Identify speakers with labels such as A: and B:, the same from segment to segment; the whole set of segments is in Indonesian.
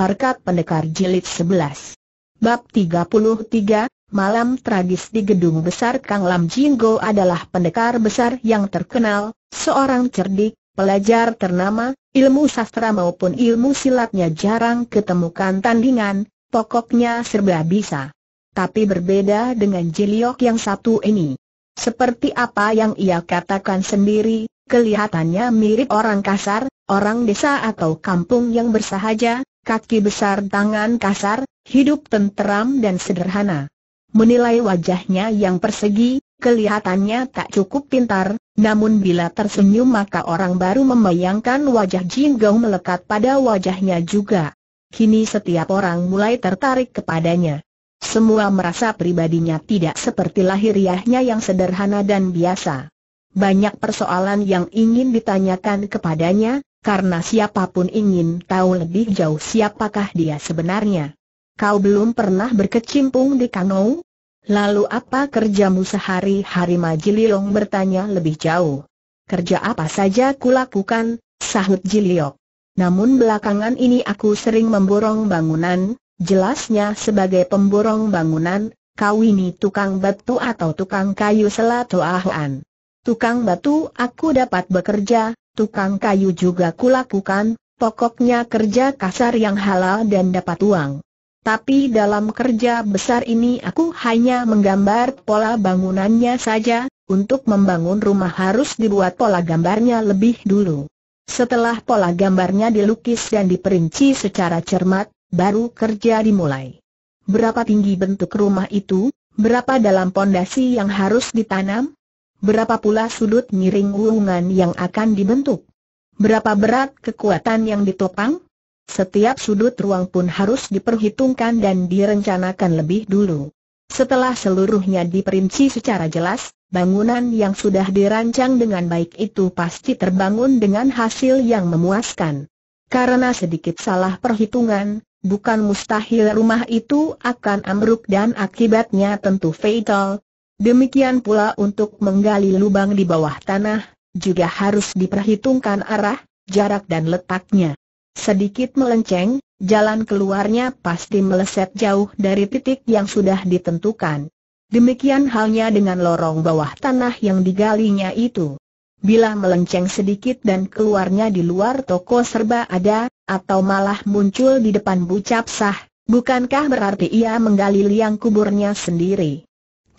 A: Harkat Pendekar Jilid 11 Bab 33, Malam Tragis di Gedung Besar Kang Lam Jinggo adalah pendekar besar yang terkenal, seorang cerdik, pelajar ternama, ilmu sastra maupun ilmu silatnya jarang ketemukan tandingan, pokoknya serba bisa. Tapi berbeda dengan Jiliok yang satu ini. Seperti apa yang ia katakan sendiri, kelihatannya mirip orang kasar, orang desa atau kampung yang bersahaja, kaki besar tangan kasar, hidup tenteram dan sederhana. Menilai wajahnya yang persegi, kelihatannya tak cukup pintar, namun bila tersenyum maka orang baru membayangkan wajah Jin Gao melekat pada wajahnya juga. Kini setiap orang mulai tertarik kepadanya. Semua merasa pribadinya tidak seperti lahiriahnya yang sederhana dan biasa. Banyak persoalan yang ingin ditanyakan kepadanya, karena siapapun ingin tahu lebih jauh siapakah dia sebenarnya. Kau belum pernah berkecimpung di Kangou? Lalu apa kerjamu sehari-hari Majililong bertanya lebih jauh. Kerja apa saja kulakukan, sahut Jiliok. Namun belakangan ini aku sering memborong bangunan, jelasnya sebagai pemborong bangunan, kau ini tukang batu atau tukang kayu ahuan. Tukang batu aku dapat bekerja, tukang kayu juga kulakukan, pokoknya kerja kasar yang halal dan dapat uang. Tapi dalam kerja besar ini aku hanya menggambar pola bangunannya saja, untuk membangun rumah harus dibuat pola gambarnya lebih dulu. Setelah pola gambarnya dilukis dan diperinci secara cermat, baru kerja dimulai. Berapa tinggi bentuk rumah itu, berapa dalam pondasi yang harus ditanam, berapa pula sudut miring wungan yang akan dibentuk? Berapa berat kekuatan yang ditopang? Setiap sudut ruang pun harus diperhitungkan dan direncanakan lebih dulu. Setelah seluruhnya diperinci secara jelas, bangunan yang sudah dirancang dengan baik itu pasti terbangun dengan hasil yang memuaskan. Karena sedikit salah perhitungan, bukan mustahil rumah itu akan ambruk dan akibatnya tentu fatal, Demikian pula untuk menggali lubang di bawah tanah, juga harus diperhitungkan arah, jarak dan letaknya. Sedikit melenceng, jalan keluarnya pasti meleset jauh dari titik yang sudah ditentukan. Demikian halnya dengan lorong bawah tanah yang digalinya itu. Bila melenceng sedikit dan keluarnya di luar toko serba ada, atau malah muncul di depan bucap sah, bukankah berarti ia menggali liang kuburnya sendiri?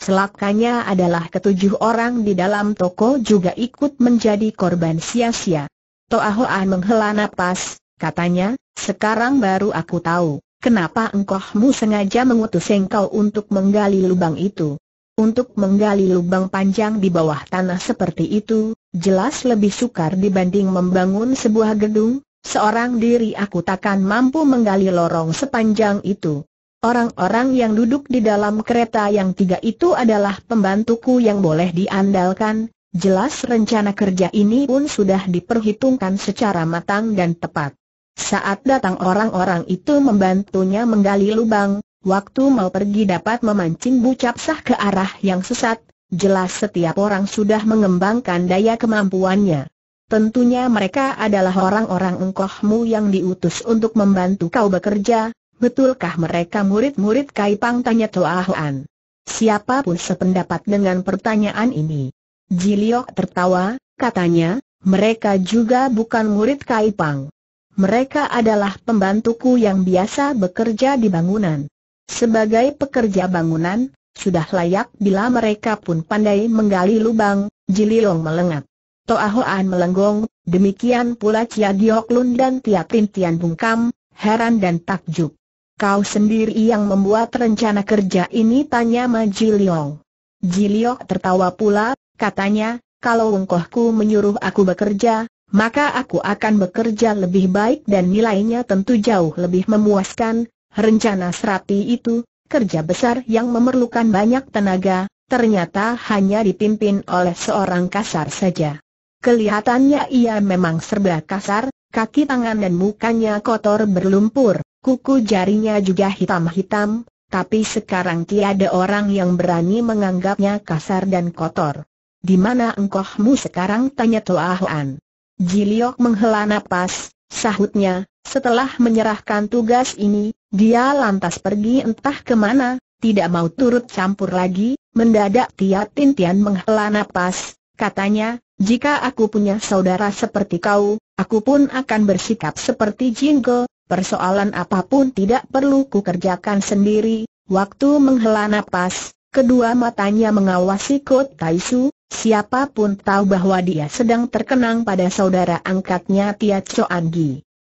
A: Celakanya adalah ketujuh orang di dalam toko juga ikut menjadi korban sia-sia. Toa Hoa menghela napas, katanya, sekarang baru aku tahu, kenapa engkohmu sengaja mengutus engkau untuk menggali lubang itu. Untuk menggali lubang panjang di bawah tanah seperti itu, jelas lebih sukar dibanding membangun sebuah gedung, seorang diri aku takkan mampu menggali lorong sepanjang itu. Orang-orang yang duduk di dalam kereta yang tiga itu adalah pembantuku yang boleh diandalkan, jelas rencana kerja ini pun sudah diperhitungkan secara matang dan tepat. Saat datang orang-orang itu membantunya menggali lubang, waktu mau pergi dapat memancing bucap sah ke arah yang sesat, jelas setiap orang sudah mengembangkan daya kemampuannya. Tentunya mereka adalah orang-orang engkohmu yang diutus untuk membantu kau bekerja, Betulkah mereka murid-murid Kaipang tanya Toa Hoan? Siapapun sependapat dengan pertanyaan ini. Jiliok tertawa, katanya, mereka juga bukan murid Kaipang. Mereka adalah pembantuku yang biasa bekerja di bangunan. Sebagai pekerja bangunan, sudah layak bila mereka pun pandai menggali lubang, Jiliong melengat. Toa Hoan melenggong, demikian pula Cia Diok Lun dan Tia Tin Bungkam, heran dan takjub. Kau sendiri yang membuat rencana kerja ini tanya Ma Jiliong. Jiliok tertawa pula, katanya, kalau engkohku menyuruh aku bekerja, maka aku akan bekerja lebih baik dan nilainya tentu jauh lebih memuaskan. Rencana serati itu, kerja besar yang memerlukan banyak tenaga, ternyata hanya dipimpin oleh seorang kasar saja. Kelihatannya ia memang serba kasar, kaki tangan dan mukanya kotor berlumpur. Kuku jarinya juga hitam-hitam, tapi sekarang tiada orang yang berani menganggapnya kasar dan kotor. Di mana engkohmu sekarang? tanya Toahuan. Jiliok menghela napas, sahutnya, setelah menyerahkan tugas ini, dia lantas pergi entah kemana, tidak mau turut campur lagi, mendadak Tia Tintian menghela napas, katanya, jika aku punya saudara seperti kau, aku pun akan bersikap seperti Jingle. Persoalan apapun tidak perlu ku kerjakan sendiri. Waktu menghela nafas, kedua matanya mengawasi Kot Taisu, siapapun tahu bahwa dia sedang terkenang pada saudara angkatnya Tia Choan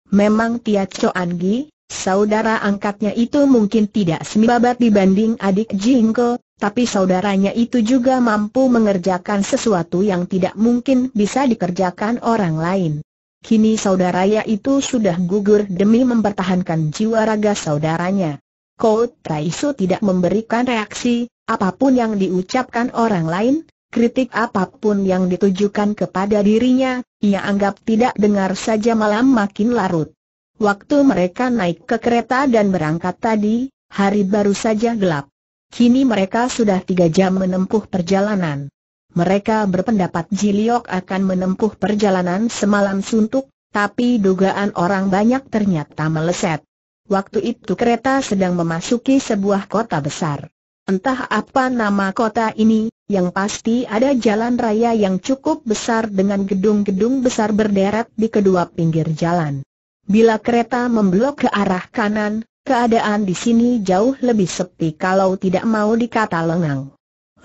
A: Memang Tia Choan saudara angkatnya itu mungkin tidak semibabat dibanding adik Jingko, tapi saudaranya itu juga mampu mengerjakan sesuatu yang tidak mungkin bisa dikerjakan orang lain. Kini saudaranya itu sudah gugur demi mempertahankan jiwa raga saudaranya. Kout Taisu tidak memberikan reaksi, apapun yang diucapkan orang lain, kritik apapun yang ditujukan kepada dirinya, ia anggap tidak dengar saja malam makin larut. Waktu mereka naik ke kereta dan berangkat tadi, hari baru saja gelap. Kini mereka sudah tiga jam menempuh perjalanan. Mereka berpendapat Jiliok akan menempuh perjalanan semalam suntuk, tapi dugaan orang banyak ternyata meleset. Waktu itu kereta sedang memasuki sebuah kota besar. Entah apa nama kota ini, yang pasti ada jalan raya yang cukup besar dengan gedung-gedung besar berderet di kedua pinggir jalan. Bila kereta memblok ke arah kanan, keadaan di sini jauh lebih sepi kalau tidak mau dikata lengang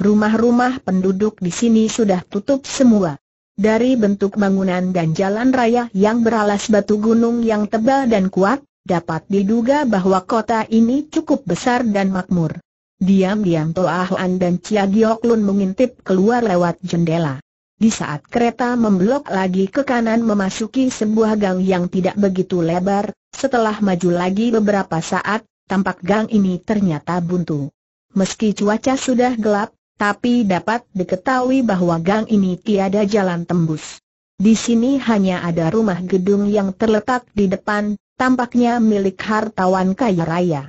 A: rumah-rumah penduduk di sini sudah tutup semua. Dari bentuk bangunan dan jalan raya yang beralas batu gunung yang tebal dan kuat, dapat diduga bahwa kota ini cukup besar dan makmur. Diam-diam Toa Hoan dan Chia Giok Lun mengintip keluar lewat jendela. Di saat kereta memblok lagi ke kanan memasuki sebuah gang yang tidak begitu lebar, setelah maju lagi beberapa saat, tampak gang ini ternyata buntu. Meski cuaca sudah gelap, tapi dapat diketahui bahwa gang ini tiada jalan tembus. Di sini hanya ada rumah gedung yang terletak di depan, tampaknya milik hartawan kaya raya.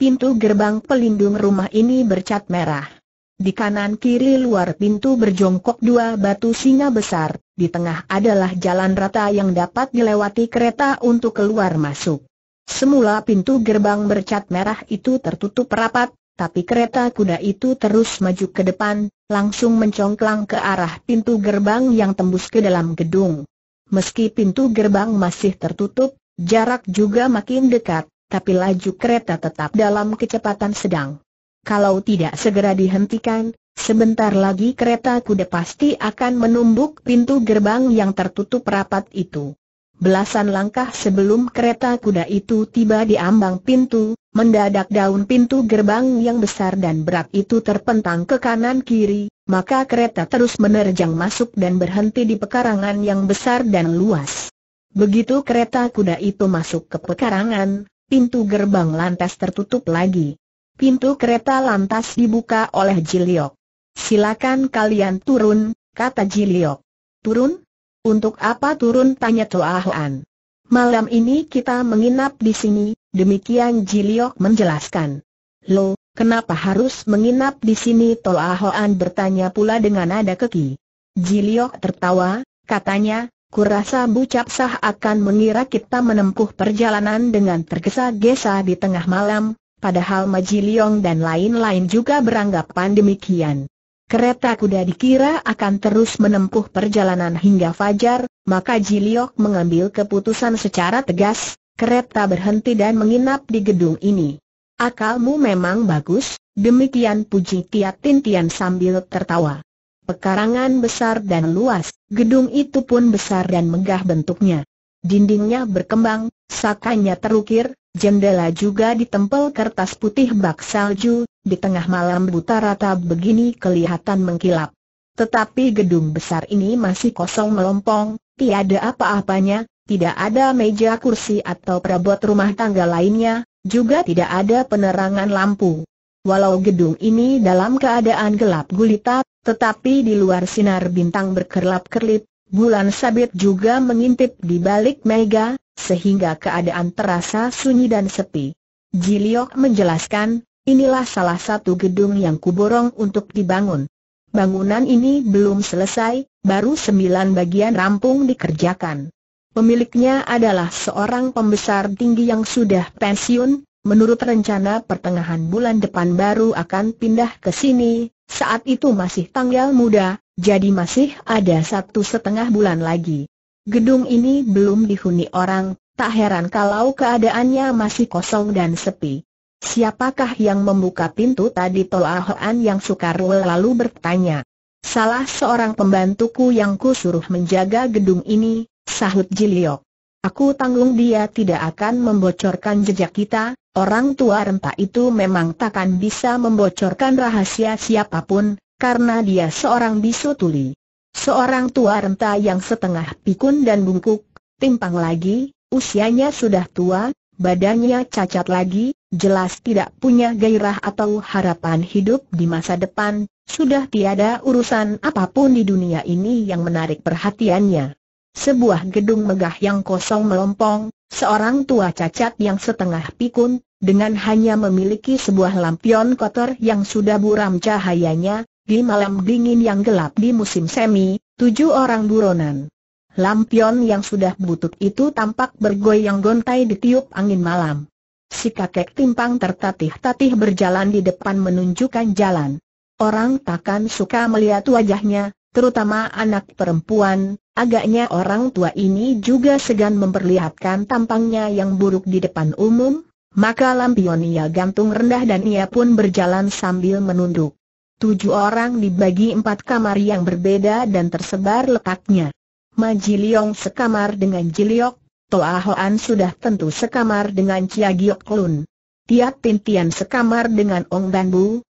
A: Pintu gerbang pelindung rumah ini bercat merah. Di kanan kiri luar pintu berjongkok dua batu singa besar, di tengah adalah jalan rata yang dapat dilewati kereta untuk keluar masuk. Semula pintu gerbang bercat merah itu tertutup rapat, tapi kereta kuda itu terus maju ke depan, langsung mencongklang ke arah pintu gerbang yang tembus ke dalam gedung. Meski pintu gerbang masih tertutup, jarak juga makin dekat, tapi laju kereta tetap dalam kecepatan sedang. Kalau tidak segera dihentikan, sebentar lagi kereta kuda pasti akan menumbuk pintu gerbang yang tertutup rapat itu. Belasan langkah sebelum kereta kuda itu tiba di ambang pintu, mendadak daun pintu gerbang yang besar dan berat itu terpentang ke kanan kiri, maka kereta terus menerjang masuk dan berhenti di pekarangan yang besar dan luas. Begitu kereta kuda itu masuk ke pekarangan, pintu gerbang lantas tertutup lagi. Pintu kereta lantas dibuka oleh Jiliok. Silakan kalian turun, kata Jiliok. Turun? Untuk apa turun tanya Toa Hoan? Malam ini kita menginap di sini, demikian Jiliok menjelaskan. Lo, kenapa harus menginap di sini Toa Hoan bertanya pula dengan nada keki. Jiliok tertawa, katanya, kurasa Bu Capsah akan mengira kita menempuh perjalanan dengan tergesa-gesa di tengah malam, padahal Majiliong dan lain-lain juga beranggapan demikian. Kereta kuda dikira akan terus menempuh perjalanan hingga fajar, maka Jiliok mengambil keputusan secara tegas, kereta berhenti dan menginap di gedung ini. Akalmu memang bagus, demikian puji Tiat Tintian sambil tertawa. Pekarangan besar dan luas, gedung itu pun besar dan megah bentuknya. Dindingnya berkembang, sakanya terukir, Jendela juga ditempel kertas putih bak salju, di tengah malam buta rata begini kelihatan mengkilap. Tetapi gedung besar ini masih kosong melompong, tiada apa-apanya, tidak ada meja kursi atau perabot rumah tangga lainnya, juga tidak ada penerangan lampu. Walau gedung ini dalam keadaan gelap gulita, tetapi di luar sinar bintang berkerlap-kerlip, Bulan sabit juga mengintip di balik mega, sehingga keadaan terasa sunyi dan sepi. Jiliok menjelaskan, inilah salah satu gedung yang kuborong untuk dibangun. Bangunan ini belum selesai, baru sembilan bagian rampung dikerjakan. Pemiliknya adalah seorang pembesar tinggi yang sudah pensiun, menurut rencana pertengahan bulan depan baru akan pindah ke sini, saat itu masih tanggal muda, jadi masih ada satu setengah bulan lagi. Gedung ini belum dihuni orang, tak heran kalau keadaannya masih kosong dan sepi. Siapakah yang membuka pintu tadi Toa Hoan yang sukar lalu bertanya. Salah seorang pembantuku yang kusuruh menjaga gedung ini, sahut Jiliok. Aku tanggung dia tidak akan membocorkan jejak kita, Orang tua renta itu memang takkan bisa membocorkan rahasia siapapun, karena dia seorang bisu tuli. Seorang tua renta yang setengah pikun dan bungkuk, timpang lagi, usianya sudah tua, badannya cacat lagi, jelas tidak punya gairah atau harapan hidup di masa depan, sudah tiada urusan apapun di dunia ini yang menarik perhatiannya. Sebuah gedung megah yang kosong melompong, Seorang tua cacat yang setengah pikun, dengan hanya memiliki sebuah lampion kotor yang sudah buram cahayanya, di malam dingin yang gelap di musim semi, tujuh orang buronan. Lampion yang sudah butut itu tampak bergoyang gontai di tiup angin malam. Si kakek timpang tertatih-tatih berjalan di depan menunjukkan jalan. Orang takkan suka melihat wajahnya, terutama anak perempuan, agaknya orang tua ini juga segan memperlihatkan tampangnya yang buruk di depan umum, maka lampion ia gantung rendah dan ia pun berjalan sambil menunduk. Tujuh orang dibagi empat kamar yang berbeda dan tersebar letaknya. Ma Jiliong sekamar dengan Jiliok, Toa Hoan sudah tentu sekamar dengan Chia Giok Lun. Tiap Tintian sekamar dengan Ong Ban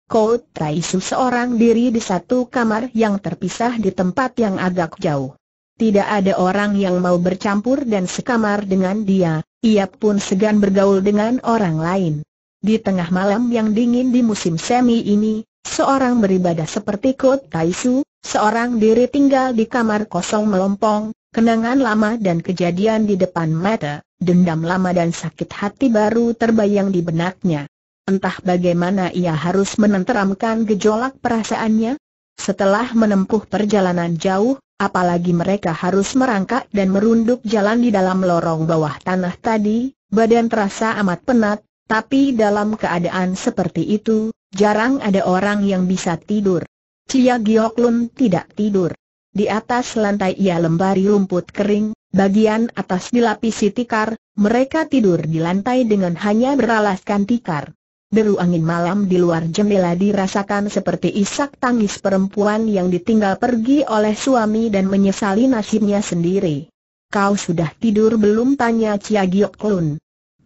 A: Kau Su seorang diri di satu kamar yang terpisah di tempat yang agak jauh. Tidak ada orang yang mau bercampur dan sekamar dengan dia, ia pun segan bergaul dengan orang lain. Di tengah malam yang dingin di musim semi ini, seorang beribadah seperti Tai Su, seorang diri tinggal di kamar kosong melompong, kenangan lama dan kejadian di depan mata, dendam lama dan sakit hati baru terbayang di benaknya. Entah bagaimana ia harus menenteramkan gejolak perasaannya. Setelah menempuh perjalanan jauh, apalagi mereka harus merangkak dan merunduk jalan di dalam lorong bawah tanah tadi, badan terasa amat penat, tapi dalam keadaan seperti itu, jarang ada orang yang bisa tidur. Cia Giok Lun tidak tidur. Di atas lantai ia lembari rumput kering, bagian atas dilapisi tikar, mereka tidur di lantai dengan hanya beralaskan tikar deru angin malam di luar jendela dirasakan seperti isak tangis perempuan yang ditinggal pergi oleh suami dan menyesali nasibnya sendiri. Kau sudah tidur belum tanya Cia Giok Lun?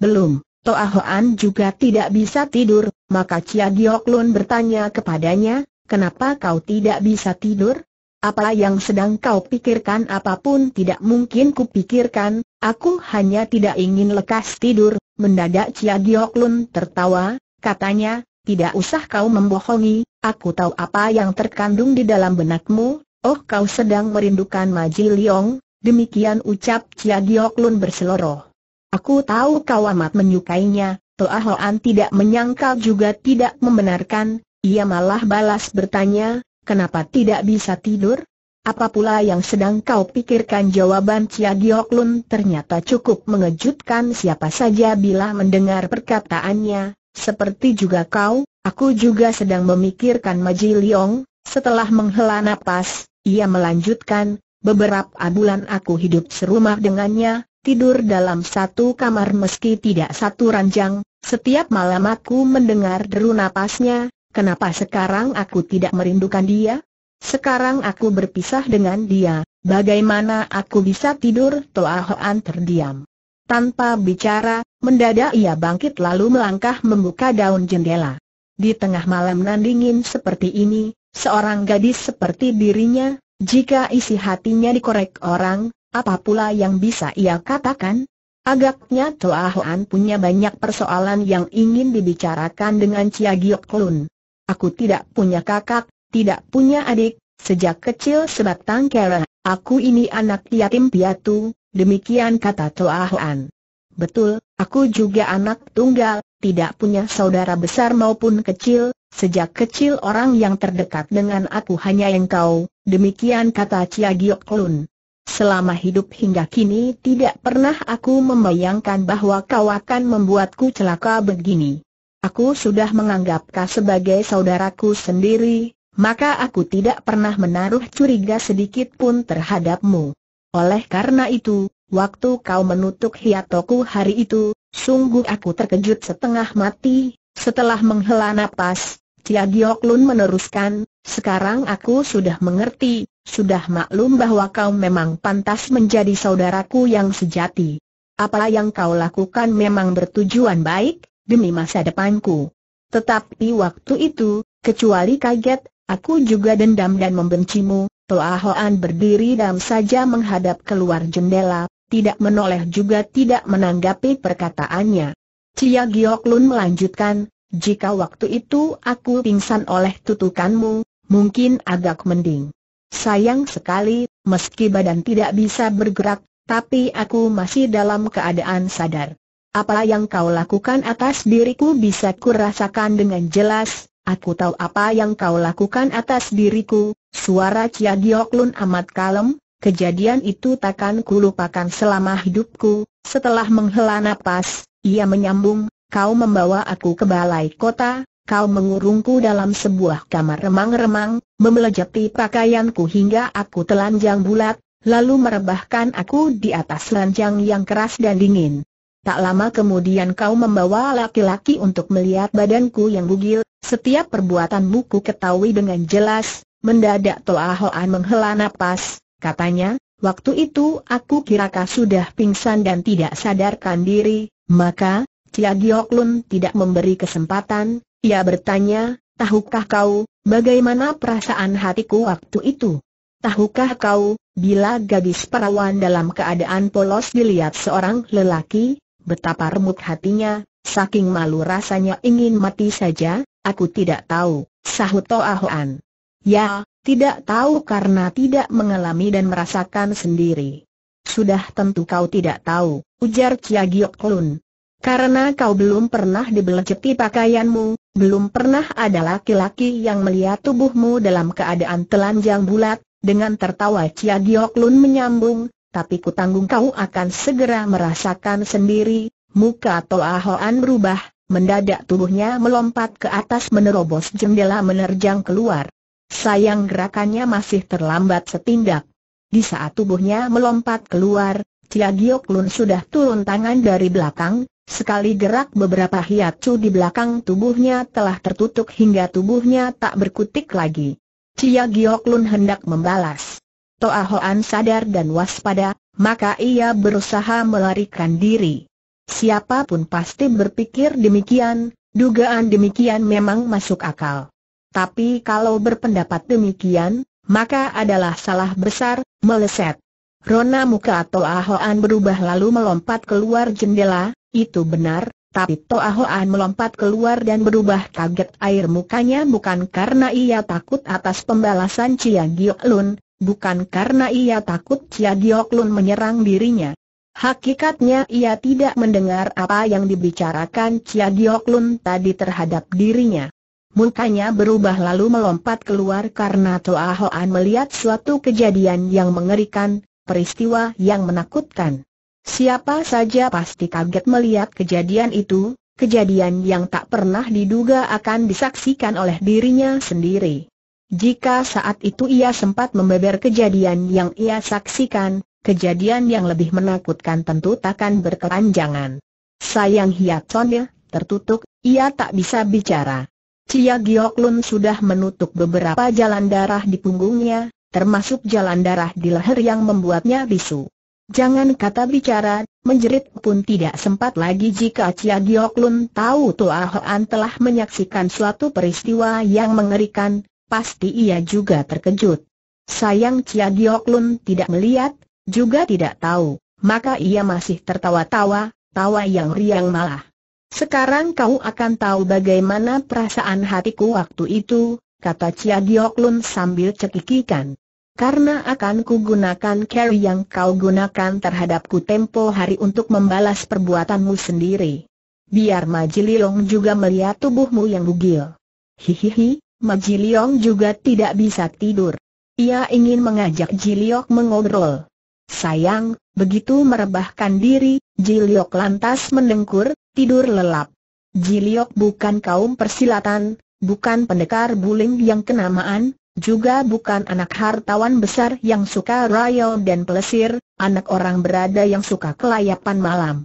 A: Belum, Toa Hoan juga tidak bisa tidur, maka Cia Giok Lun bertanya kepadanya, kenapa kau tidak bisa tidur? Apa yang sedang kau pikirkan apapun tidak mungkin kupikirkan, aku hanya tidak ingin lekas tidur, mendadak Cia Giok Lun tertawa, katanya, tidak usah kau membohongi, aku tahu apa yang terkandung di dalam benakmu, oh kau sedang merindukan Maji Liong, demikian ucap Chia Giok Lun berseloroh. Aku tahu kau amat menyukainya, Toa Hoan tidak menyangkal juga tidak membenarkan, ia malah balas bertanya, kenapa tidak bisa tidur? Apa pula yang sedang kau pikirkan jawaban Chia Giok Lun ternyata cukup mengejutkan siapa saja bila mendengar perkataannya, seperti juga kau, aku juga sedang memikirkan Maji Liong, setelah menghela napas, ia melanjutkan, beberapa bulan aku hidup serumah dengannya, tidur dalam satu kamar meski tidak satu ranjang, setiap malam aku mendengar deru napasnya, kenapa sekarang aku tidak merindukan dia? Sekarang aku berpisah dengan dia, bagaimana aku bisa tidur? Toa Hoan terdiam. Tanpa bicara, mendadak ia bangkit lalu melangkah membuka daun jendela. Di tengah malam nan dingin seperti ini, seorang gadis seperti dirinya, jika isi hatinya dikorek orang, apa pula yang bisa ia katakan? Agaknya Toa Hoan punya banyak persoalan yang ingin dibicarakan dengan Cia Giok Lun. Aku tidak punya kakak, tidak punya adik, sejak kecil sebatang kera, aku ini anak yatim piatu, Demikian kata Toa Hoan. Betul, aku juga anak tunggal, tidak punya saudara besar maupun kecil, sejak kecil orang yang terdekat dengan aku hanya engkau, demikian kata Chia Giok Lun. Selama hidup hingga kini tidak pernah aku membayangkan bahwa kau akan membuatku celaka begini. Aku sudah menganggap kau sebagai saudaraku sendiri, maka aku tidak pernah menaruh curiga sedikit pun terhadapmu. Oleh karena itu, waktu kau menutup hiatoku hari itu, sungguh aku terkejut setengah mati, setelah menghela napas, Cia Giok Lun meneruskan, sekarang aku sudah mengerti, sudah maklum bahwa kau memang pantas menjadi saudaraku yang sejati. Apa yang kau lakukan memang bertujuan baik, demi masa depanku. Tetapi waktu itu, kecuali kaget, aku juga dendam dan membencimu, Pelahoan berdiri dan saja menghadap keluar jendela, tidak menoleh juga tidak menanggapi perkataannya. Cia Giok Lun melanjutkan, jika waktu itu aku pingsan oleh tutukanmu, mungkin agak mending. Sayang sekali, meski badan tidak bisa bergerak, tapi aku masih dalam keadaan sadar. Apa yang kau lakukan atas diriku bisa kurasakan dengan jelas, Aku tahu apa yang kau lakukan atas diriku, suara Cia Giok amat kalem, kejadian itu takkan kulupakan selama hidupku, setelah menghela nafas, ia menyambung, kau membawa aku ke balai kota, kau mengurungku dalam sebuah kamar remang-remang, memelejati pakaianku hingga aku telanjang bulat, lalu merebahkan aku di atas ranjang yang keras dan dingin. Tak lama kemudian kau membawa laki-laki untuk melihat badanku yang bugil, setiap perbuatan buku ketahui dengan jelas, mendadak Toa Hoan menghela nafas, katanya, waktu itu aku kira kau sudah pingsan dan tidak sadarkan diri, maka, Cia Giok Lun tidak memberi kesempatan, ia bertanya, tahukah kau, bagaimana perasaan hatiku waktu itu? Tahukah kau, bila gadis perawan dalam keadaan polos dilihat seorang lelaki, betapa remuk hatinya, saking malu rasanya ingin mati saja, aku tidak tahu, sahut Toa Hoan. Ya, tidak tahu karena tidak mengalami dan merasakan sendiri. Sudah tentu kau tidak tahu, ujar Chia Giok Lun. Karena kau belum pernah dibeleceti pakaianmu, belum pernah ada laki-laki yang melihat tubuhmu dalam keadaan telanjang bulat, dengan tertawa Chia Giok Lun menyambung, tapi kutanggung kau akan segera merasakan sendiri, muka Toa Hoan berubah, mendadak tubuhnya melompat ke atas menerobos jendela menerjang keluar. Sayang gerakannya masih terlambat setindak. Di saat tubuhnya melompat keluar, Cia Giok Lun sudah turun tangan dari belakang, sekali gerak beberapa cu di belakang tubuhnya telah tertutup hingga tubuhnya tak berkutik lagi. Cia Giok Lun hendak membalas. Toa Hoan sadar dan waspada, maka ia berusaha melarikan diri. Siapapun pasti berpikir demikian, dugaan demikian memang masuk akal. Tapi kalau berpendapat demikian, maka adalah salah besar, meleset. Rona muka Toa Hoan berubah lalu melompat keluar jendela, itu benar, tapi Toa Hoan melompat keluar dan berubah kaget air mukanya bukan karena ia takut atas pembalasan Cia Giok Lun, bukan karena ia takut Cia Giok menyerang dirinya. Hakikatnya ia tidak mendengar apa yang dibicarakan Cia Giok tadi terhadap dirinya. Mukanya berubah lalu melompat keluar karena Toa Hoan melihat suatu kejadian yang mengerikan, peristiwa yang menakutkan. Siapa saja pasti kaget melihat kejadian itu, kejadian yang tak pernah diduga akan disaksikan oleh dirinya sendiri. Jika saat itu ia sempat membeber kejadian yang ia saksikan, kejadian yang lebih menakutkan tentu takkan berkelanjangan. Sayang hiatsonnya, tertutup, ia tak bisa bicara. Cia Giok Lun sudah menutup beberapa jalan darah di punggungnya, termasuk jalan darah di leher yang membuatnya bisu. Jangan kata bicara, menjerit pun tidak sempat lagi jika Cia Giok Lun tahu Tua Hoan telah menyaksikan suatu peristiwa yang mengerikan, pasti ia juga terkejut. Sayang Chia Giok Lun tidak melihat, juga tidak tahu, maka ia masih tertawa-tawa, tawa yang riang malah. Sekarang kau akan tahu bagaimana perasaan hatiku waktu itu, kata Chia Giok Lun sambil cekikikan. Karena akan kugunakan carry yang kau gunakan terhadapku tempo hari untuk membalas perbuatanmu sendiri. Biar Majililong juga melihat tubuhmu yang bugil. Hihihi, Majiliong juga tidak bisa tidur. Ia ingin mengajak Jiliok mengobrol. Sayang, begitu merebahkan diri, Jiliok lantas mendengkur, tidur lelap. Jiliok bukan kaum persilatan, bukan pendekar buling yang kenamaan, juga bukan anak hartawan besar yang suka rayau dan pelesir, anak orang berada yang suka kelayapan malam.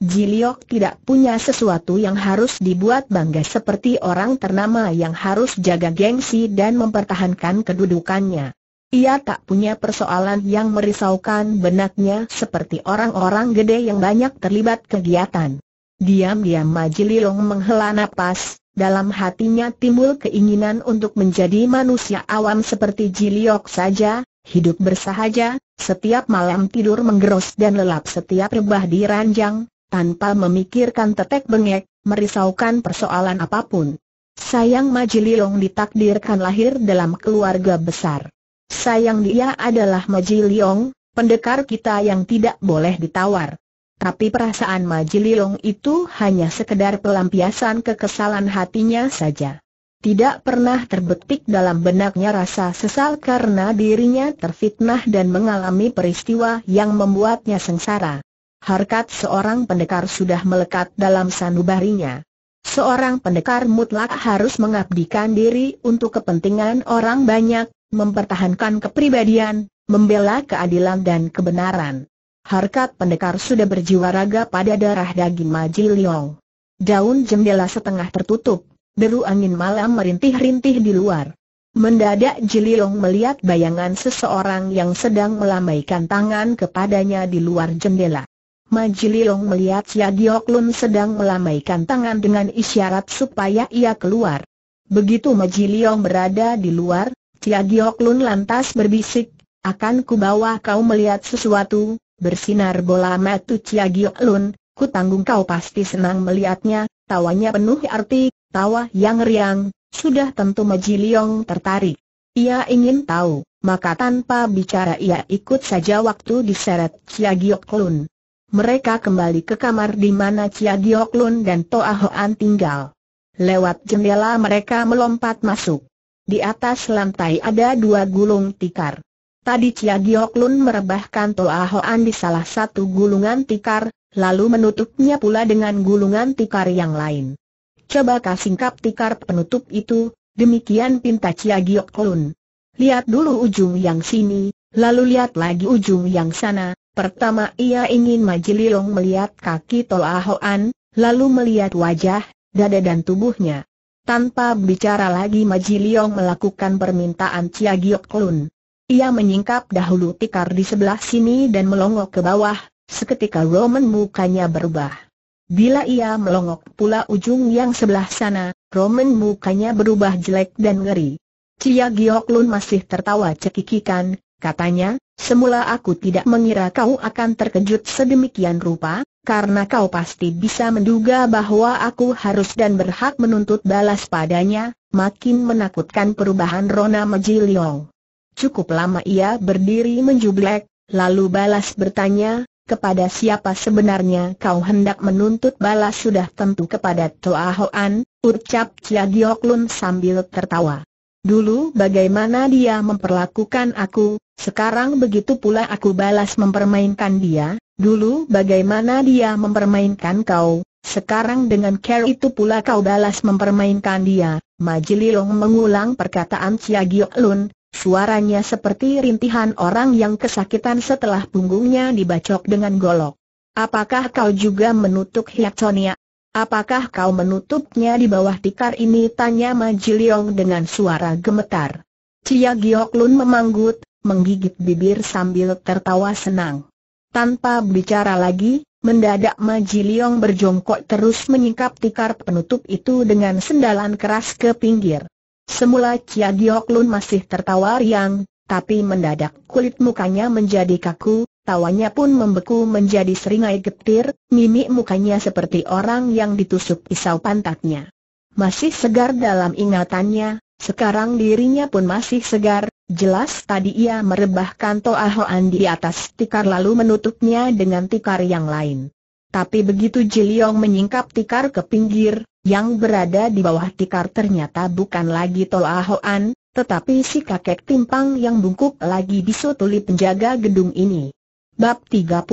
A: Jiliok tidak punya sesuatu yang harus dibuat bangga seperti orang ternama yang harus jaga gengsi dan mempertahankan kedudukannya. Ia tak punya persoalan yang merisaukan benaknya seperti orang-orang gede yang banyak terlibat kegiatan. Diam-diam Majiliong menghela napas, dalam hatinya timbul keinginan untuk menjadi manusia awam seperti Jiliok saja, hidup bersahaja, setiap malam tidur menggeros dan lelap setiap rebah di ranjang tanpa memikirkan tetek bengek, merisaukan persoalan apapun. Sayang Majililong ditakdirkan lahir dalam keluarga besar. Sayang dia adalah Majiliong, pendekar kita yang tidak boleh ditawar. Tapi perasaan Majiliong itu hanya sekedar pelampiasan kekesalan hatinya saja. Tidak pernah terbetik dalam benaknya rasa sesal karena dirinya terfitnah dan mengalami peristiwa yang membuatnya sengsara harkat seorang pendekar sudah melekat dalam sanubarinya. Seorang pendekar mutlak harus mengabdikan diri untuk kepentingan orang banyak, mempertahankan kepribadian, membela keadilan dan kebenaran. Harkat pendekar sudah berjiwa raga pada darah daging Maji Liong. Daun jendela setengah tertutup, deru angin malam merintih-rintih di luar. Mendadak Jililong melihat bayangan seseorang yang sedang melambaikan tangan kepadanya di luar jendela. Majiliong melihat Sia Dioklun sedang melambaikan tangan dengan isyarat supaya ia keluar. Begitu Majiliong berada di luar, Sia Dioklun lantas berbisik, akan kubawa kau melihat sesuatu, bersinar bola mata Sia Dioklun, ku tanggung kau pasti senang melihatnya, tawanya penuh arti, tawa yang riang, sudah tentu Majiliong tertarik. Ia ingin tahu, maka tanpa bicara ia ikut saja waktu diseret Chia Giok Lun mereka kembali ke kamar di mana Cia Giok Lun dan Toa Hoan tinggal. Lewat jendela mereka melompat masuk. Di atas lantai ada dua gulung tikar. Tadi Cia Giok Lun merebahkan Toa Hoan di salah satu gulungan tikar, lalu menutupnya pula dengan gulungan tikar yang lain. Coba kau singkap tikar penutup itu, demikian pinta Cia Giok Lun. Lihat dulu ujung yang sini, lalu lihat lagi ujung yang sana, Pertama ia ingin Majiliong melihat kaki Tolahoan, lalu melihat wajah, dada dan tubuhnya. Tanpa bicara lagi Majiliong melakukan permintaan Cia Giok Lun. Ia menyingkap dahulu tikar di sebelah sini dan melongok ke bawah, seketika Roman mukanya berubah. Bila ia melongok pula ujung yang sebelah sana, Roman mukanya berubah jelek dan ngeri. Cia Giok Lun masih tertawa cekikikan, Katanya, semula aku tidak mengira kau akan terkejut sedemikian rupa, karena kau pasti bisa menduga bahwa aku harus dan berhak menuntut balas padanya, makin menakutkan perubahan Rona Meji Cukup lama ia berdiri menjublek, lalu balas bertanya, kepada siapa sebenarnya kau hendak menuntut balas sudah tentu kepada Toa Hoan, ucap Chia Gioklun sambil tertawa. Dulu bagaimana dia memperlakukan aku, sekarang begitu pula aku balas mempermainkan dia, dulu bagaimana dia mempermainkan kau, sekarang dengan care itu pula kau balas mempermainkan dia. Majililong mengulang perkataan Chia Giok Lun, suaranya seperti rintihan orang yang kesakitan setelah punggungnya dibacok dengan golok. Apakah kau juga menutup Sonia? Ya? Apakah kau menutupnya di bawah tikar ini? Tanya Majiliong dengan suara gemetar. Cia Giok Lun memanggut, menggigit bibir sambil tertawa senang. Tanpa bicara lagi, mendadak Majiliong berjongkok terus menyingkap tikar penutup itu dengan sendalan keras ke pinggir. Semula Cia Giok Lun masih tertawa riang, tapi mendadak kulit mukanya menjadi kaku, tawanya pun membeku menjadi seringai getir, mimik mukanya seperti orang yang ditusuk pisau pantatnya. Masih segar dalam ingatannya, sekarang dirinya pun masih segar, Jelas tadi ia merebahkan Toa Hoan di atas tikar lalu menutupnya dengan tikar yang lain. Tapi begitu Jiliong menyingkap tikar ke pinggir, yang berada di bawah tikar ternyata bukan lagi Toa Hoan, tetapi si kakek timpang yang bungkuk lagi di disotuli penjaga gedung ini. Bab 34,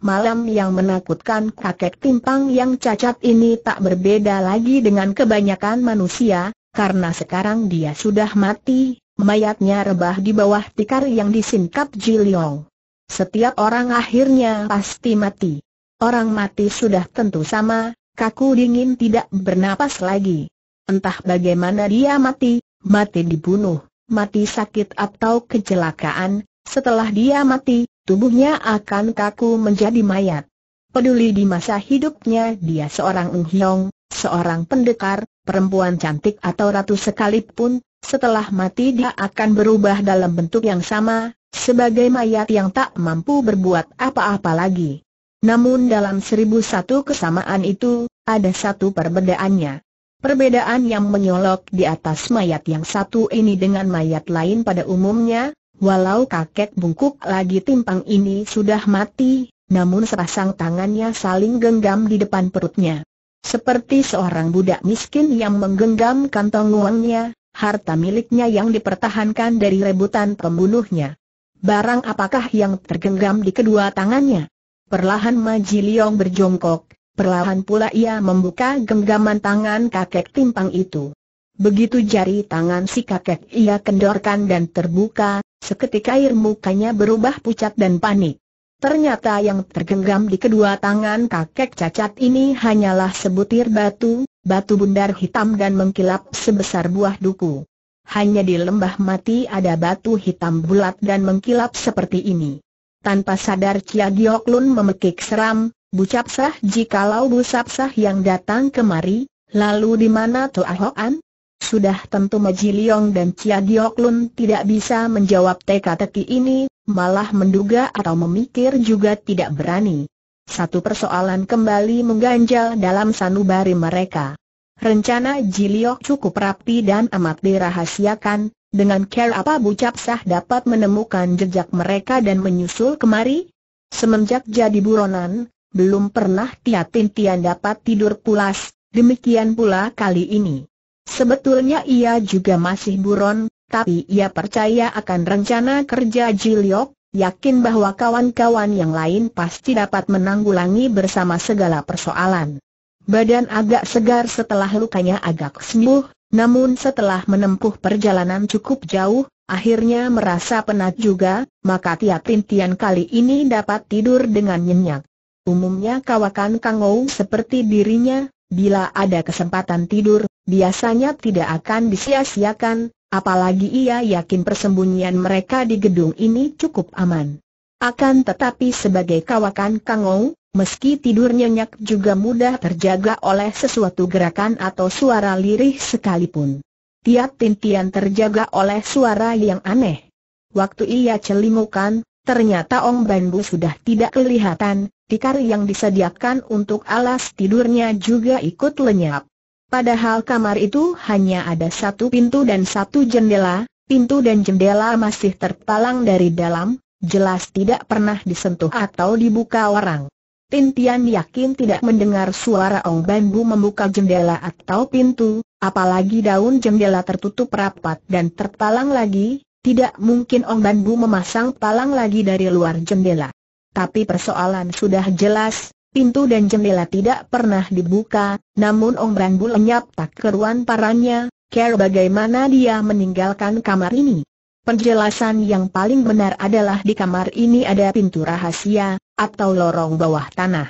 A: malam yang menakutkan kakek timpang yang cacat ini tak berbeda lagi dengan kebanyakan manusia, karena sekarang dia sudah mati, Mayatnya rebah di bawah tikar yang disingkap Jiliong. Setiap orang akhirnya pasti mati. Orang mati sudah tentu sama, kaku dingin tidak bernapas lagi. Entah bagaimana dia mati, mati dibunuh, mati sakit atau kecelakaan, setelah dia mati, tubuhnya akan kaku menjadi mayat. Peduli di masa hidupnya dia seorang Eng Hiong, seorang pendekar, perempuan cantik atau ratu sekalipun, setelah mati dia akan berubah dalam bentuk yang sama, sebagai mayat yang tak mampu berbuat apa-apa lagi. Namun dalam seribu satu kesamaan itu, ada satu perbedaannya. Perbedaan yang menyolok di atas mayat yang satu ini dengan mayat lain pada umumnya, walau kakek bungkuk lagi timpang ini sudah mati, namun sepasang tangannya saling genggam di depan perutnya. Seperti seorang budak miskin yang menggenggam kantong uangnya, harta miliknya yang dipertahankan dari rebutan pembunuhnya. Barang apakah yang tergenggam di kedua tangannya? Perlahan Maji Liong berjongkok, perlahan pula ia membuka genggaman tangan kakek timpang itu. Begitu jari tangan si kakek ia kendorkan dan terbuka, seketika air mukanya berubah pucat dan panik. Ternyata yang tergenggam di kedua tangan kakek cacat ini hanyalah sebutir batu, batu bundar hitam dan mengkilap sebesar buah duku. Hanya di lembah mati ada batu hitam bulat dan mengkilap seperti ini. Tanpa sadar Chia Giok Lun memekik seram, bucap sah jikalau bu sah yang datang kemari, lalu di mana Toa Hoan? Sudah tentu Meji Liong dan Chia Giok Lun tidak bisa menjawab teka-teki ini, malah menduga atau memikir juga tidak berani. Satu persoalan kembali mengganjal dalam sanubari mereka. Rencana Jiliok cukup rapi dan amat dirahasiakan, dengan care apa bucap sah dapat menemukan jejak mereka dan menyusul kemari? Semenjak jadi buronan, belum pernah Tia Tintian dapat tidur pulas, demikian pula kali ini. Sebetulnya ia juga masih buron, tapi ia percaya akan rencana kerja Jiliok, yakin bahwa kawan-kawan yang lain pasti dapat menanggulangi bersama segala persoalan. Badan agak segar setelah lukanya agak sembuh, namun setelah menempuh perjalanan cukup jauh, akhirnya merasa penat juga, maka tiap rintian kali ini dapat tidur dengan nyenyak. Umumnya kawakan kangou seperti dirinya, bila ada kesempatan tidur, biasanya tidak akan disia-siakan, apalagi ia yakin persembunyian mereka di gedung ini cukup aman. Akan tetapi sebagai kawakan Kangou, meski tidur nyenyak juga mudah terjaga oleh sesuatu gerakan atau suara lirih sekalipun. Tiap tintian terjaga oleh suara yang aneh. Waktu ia celimukan, ternyata Ong bambu sudah tidak kelihatan, tikar yang disediakan untuk alas tidurnya juga ikut lenyap. Padahal kamar itu hanya ada satu pintu dan satu jendela, pintu dan jendela masih terpalang dari dalam, jelas tidak pernah disentuh atau dibuka orang. Tintian yakin tidak mendengar suara Ong Bambu membuka jendela atau pintu, apalagi daun jendela tertutup rapat dan terpalang lagi, tidak mungkin Ong Bambu memasang palang lagi dari luar jendela. Tapi persoalan sudah jelas, Pintu dan jendela tidak pernah dibuka, namun Ong Bu lenyap tak keruan parannya. care bagaimana dia meninggalkan kamar ini. Penjelasan yang paling benar adalah di kamar ini ada pintu rahasia, atau lorong bawah tanah.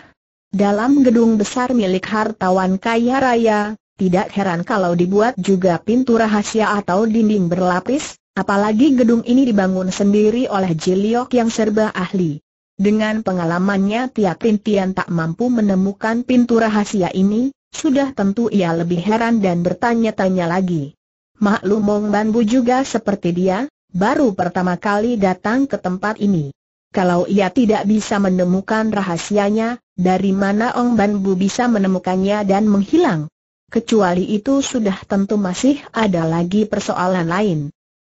A: Dalam gedung besar milik hartawan kaya raya, tidak heran kalau dibuat juga pintu rahasia atau dinding berlapis, apalagi gedung ini dibangun sendiri oleh Jiliok yang serba ahli. Dengan pengalamannya tiap Tintian tak mampu menemukan pintu rahasia ini, sudah tentu ia lebih heran dan bertanya-tanya lagi. Maklum Mong Banbu juga seperti dia, baru pertama kali datang ke tempat ini. Kalau ia tidak bisa menemukan rahasianya, dari mana Ong Ban bisa menemukannya dan menghilang? Kecuali itu sudah tentu masih ada lagi persoalan lain.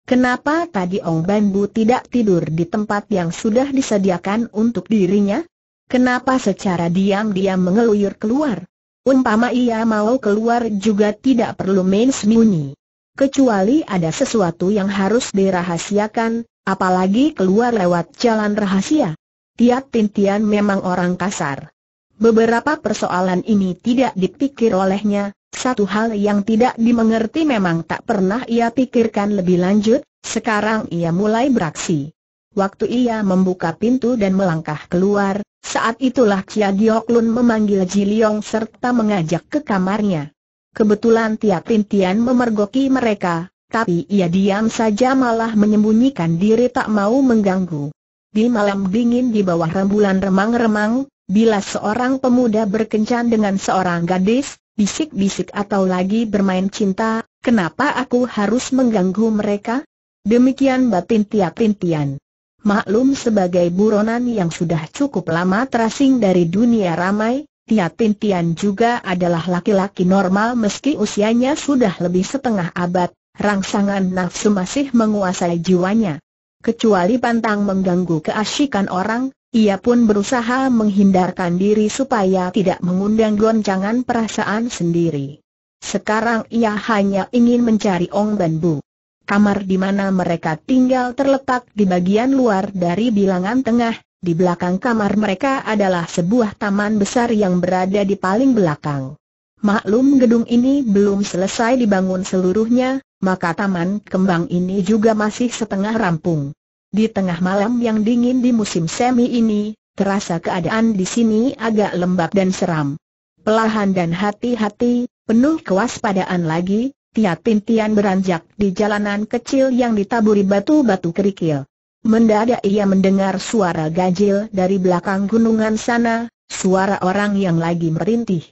A: Kenapa tadi Ong Ban Bu tidak tidur di tempat yang sudah disediakan untuk dirinya? Kenapa secara diam-diam mengeluyur keluar? Umpama ia mau keluar juga tidak perlu main sembunyi. Kecuali ada sesuatu yang harus dirahasiakan, apalagi keluar lewat jalan rahasia. Tiap Tintian memang orang kasar. Beberapa persoalan ini tidak dipikir olehnya, satu hal yang tidak dimengerti memang tak pernah ia pikirkan lebih lanjut, sekarang ia mulai beraksi. Waktu ia membuka pintu dan melangkah keluar, saat itulah Chia Giok Lun memanggil Ji Liong serta mengajak ke kamarnya. Kebetulan tiap Pintian memergoki mereka, tapi ia diam saja malah menyembunyikan diri tak mau mengganggu. Di malam dingin di bawah rembulan remang-remang, bila seorang pemuda berkencan dengan seorang gadis, bisik-bisik atau lagi bermain cinta, kenapa aku harus mengganggu mereka? Demikian batin tiap-tintian. Maklum sebagai buronan yang sudah cukup lama terasing dari dunia ramai, Tintian juga adalah laki-laki normal meski usianya sudah lebih setengah abad, rangsangan nafsu masih menguasai jiwanya. Kecuali pantang mengganggu keasikan orang, ia pun berusaha menghindarkan diri supaya tidak mengundang goncangan perasaan sendiri. Sekarang ia hanya ingin mencari Ong Ban Bu. Kamar di mana mereka tinggal terletak di bagian luar dari bilangan tengah, di belakang kamar mereka adalah sebuah taman besar yang berada di paling belakang. Maklum gedung ini belum selesai dibangun seluruhnya, maka taman kembang ini juga masih setengah rampung. Di tengah malam yang dingin di musim semi ini, terasa keadaan di sini agak lembab dan seram. Pelahan dan hati-hati, penuh kewaspadaan lagi, tiap pintian beranjak di jalanan kecil yang ditaburi batu-batu kerikil. Mendadak ia mendengar suara gajil dari belakang gunungan sana, suara orang yang lagi merintih.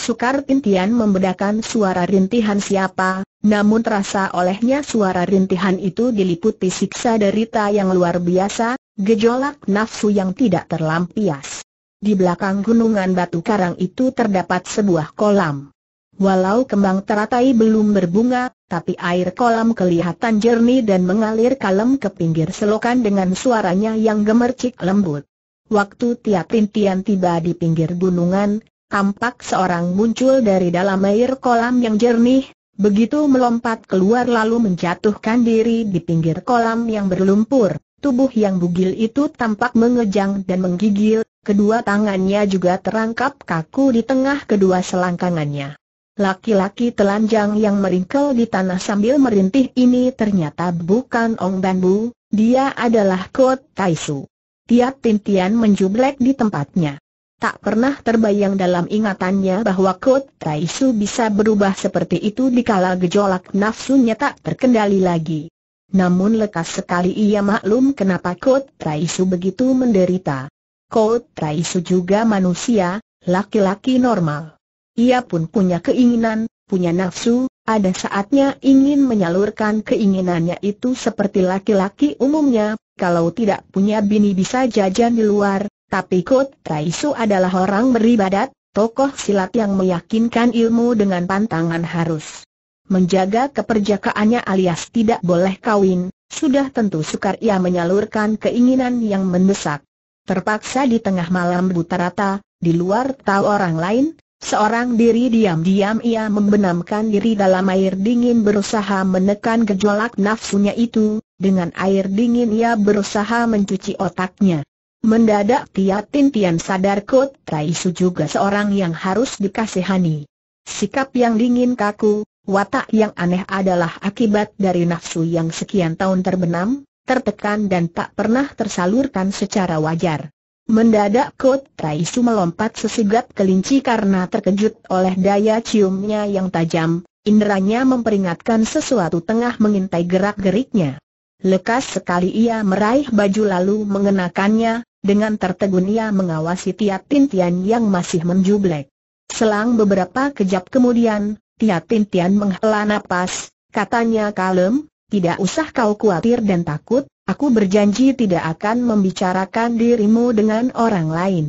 A: Sukar Tintian membedakan suara rintihan siapa, namun terasa olehnya suara rintihan itu diliputi siksa derita yang luar biasa, gejolak nafsu yang tidak terlampias. Di belakang gunungan batu karang itu terdapat sebuah kolam. Walau kembang teratai belum berbunga, tapi air kolam kelihatan jernih dan mengalir kalem ke pinggir selokan dengan suaranya yang gemercik lembut. Waktu tiap rintian tiba di pinggir gunungan, tampak seorang muncul dari dalam air kolam yang jernih, begitu melompat keluar lalu menjatuhkan diri di pinggir kolam yang berlumpur. Tubuh yang bugil itu tampak mengejang dan menggigil, kedua tangannya juga terangkap kaku di tengah kedua selangkangannya. Laki-laki telanjang yang meringkel di tanah sambil merintih ini ternyata bukan Ong Danbu, dia adalah Kot Taisu. Tiap tintian menjublek di tempatnya. Tak pernah terbayang dalam ingatannya bahwa Kot Taisu bisa berubah seperti itu dikala gejolak nafsunya tak terkendali lagi. Namun lekas sekali ia maklum kenapa Kot Taisu begitu menderita. Kot Taisu juga manusia, laki-laki normal. Ia pun punya keinginan, punya nafsu, ada saatnya ingin menyalurkan keinginannya itu seperti laki-laki umumnya, kalau tidak punya bini bisa jajan di luar, tapi Kut Taisu adalah orang beribadat, tokoh silat yang meyakinkan ilmu dengan pantangan harus. Menjaga keperjakaannya alias tidak boleh kawin, sudah tentu sukar ia menyalurkan keinginan yang mendesak. Terpaksa di tengah malam buta rata, di luar tahu orang lain, seorang diri diam-diam ia membenamkan diri dalam air dingin berusaha menekan gejolak nafsunya itu, dengan air dingin ia berusaha mencuci otaknya. Mendadak Tin Tian sadar Kot Su juga seorang yang harus dikasihani. Sikap yang dingin kaku, watak yang aneh adalah akibat dari nafsu yang sekian tahun terbenam, tertekan dan tak pernah tersalurkan secara wajar. Mendadak Kot Su melompat sesigat kelinci karena terkejut oleh daya ciumnya yang tajam, inderanya memperingatkan sesuatu tengah mengintai gerak-geriknya. Lekas sekali ia meraih baju lalu mengenakannya, dengan tertegun ia mengawasi Tia Tintian yang masih menjublek. Selang beberapa kejap kemudian, Tia Tintian menghela napas, katanya kalem, tidak usah kau khawatir dan takut, aku berjanji tidak akan membicarakan dirimu dengan orang lain.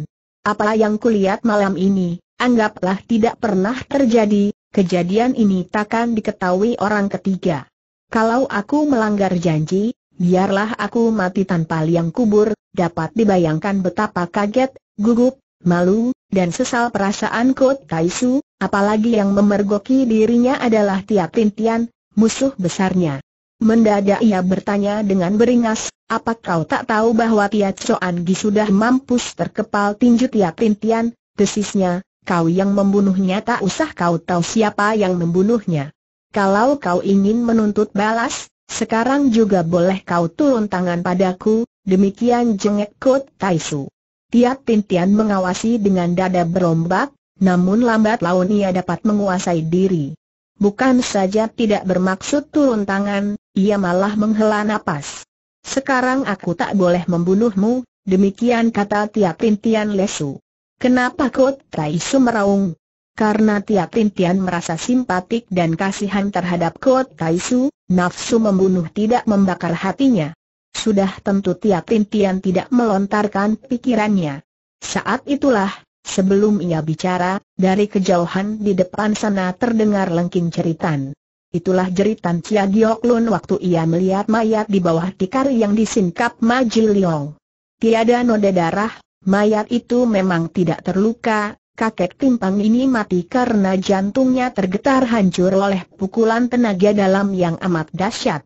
A: Apa yang kulihat malam ini, anggaplah tidak pernah terjadi, kejadian ini takkan diketahui orang ketiga. Kalau aku melanggar janji, biarlah aku mati tanpa liang kubur, Dapat dibayangkan betapa kaget, gugup, malu, dan sesal perasaan Kot Kaisu, apalagi yang memergoki dirinya adalah Tiap Tintian, musuh besarnya. Mendadak ia bertanya dengan beringas, apa kau tak tahu bahwa Tiat Soan Gi sudah mampus terkepal tinju Tiap Tintian, desisnya, kau yang membunuhnya tak usah kau tahu siapa yang membunuhnya. Kalau kau ingin menuntut balas, sekarang juga boleh kau turun tangan padaku, demikian jengek Kot Taisu. Tiap Tintian mengawasi dengan dada berombak, namun lambat laun ia dapat menguasai diri. Bukan saja tidak bermaksud turun tangan, ia malah menghela napas. Sekarang aku tak boleh membunuhmu, demikian kata tiap Tintian Lesu. Kenapa Kot Taisu meraung? Karena Tia Tian merasa simpatik dan kasihan terhadap Kot Kaisu, nafsu membunuh tidak membakar hatinya. Sudah tentu Tia Tian tidak melontarkan pikirannya. Saat itulah, sebelum ia bicara, dari kejauhan di depan sana terdengar lengking ceritan. Itulah jeritan Cia Giok Lun waktu ia melihat mayat di bawah tikar yang disingkap Majil Liong. Tiada noda darah, mayat itu memang tidak terluka, kakek timpang ini mati karena jantungnya tergetar hancur oleh pukulan tenaga dalam yang amat dahsyat.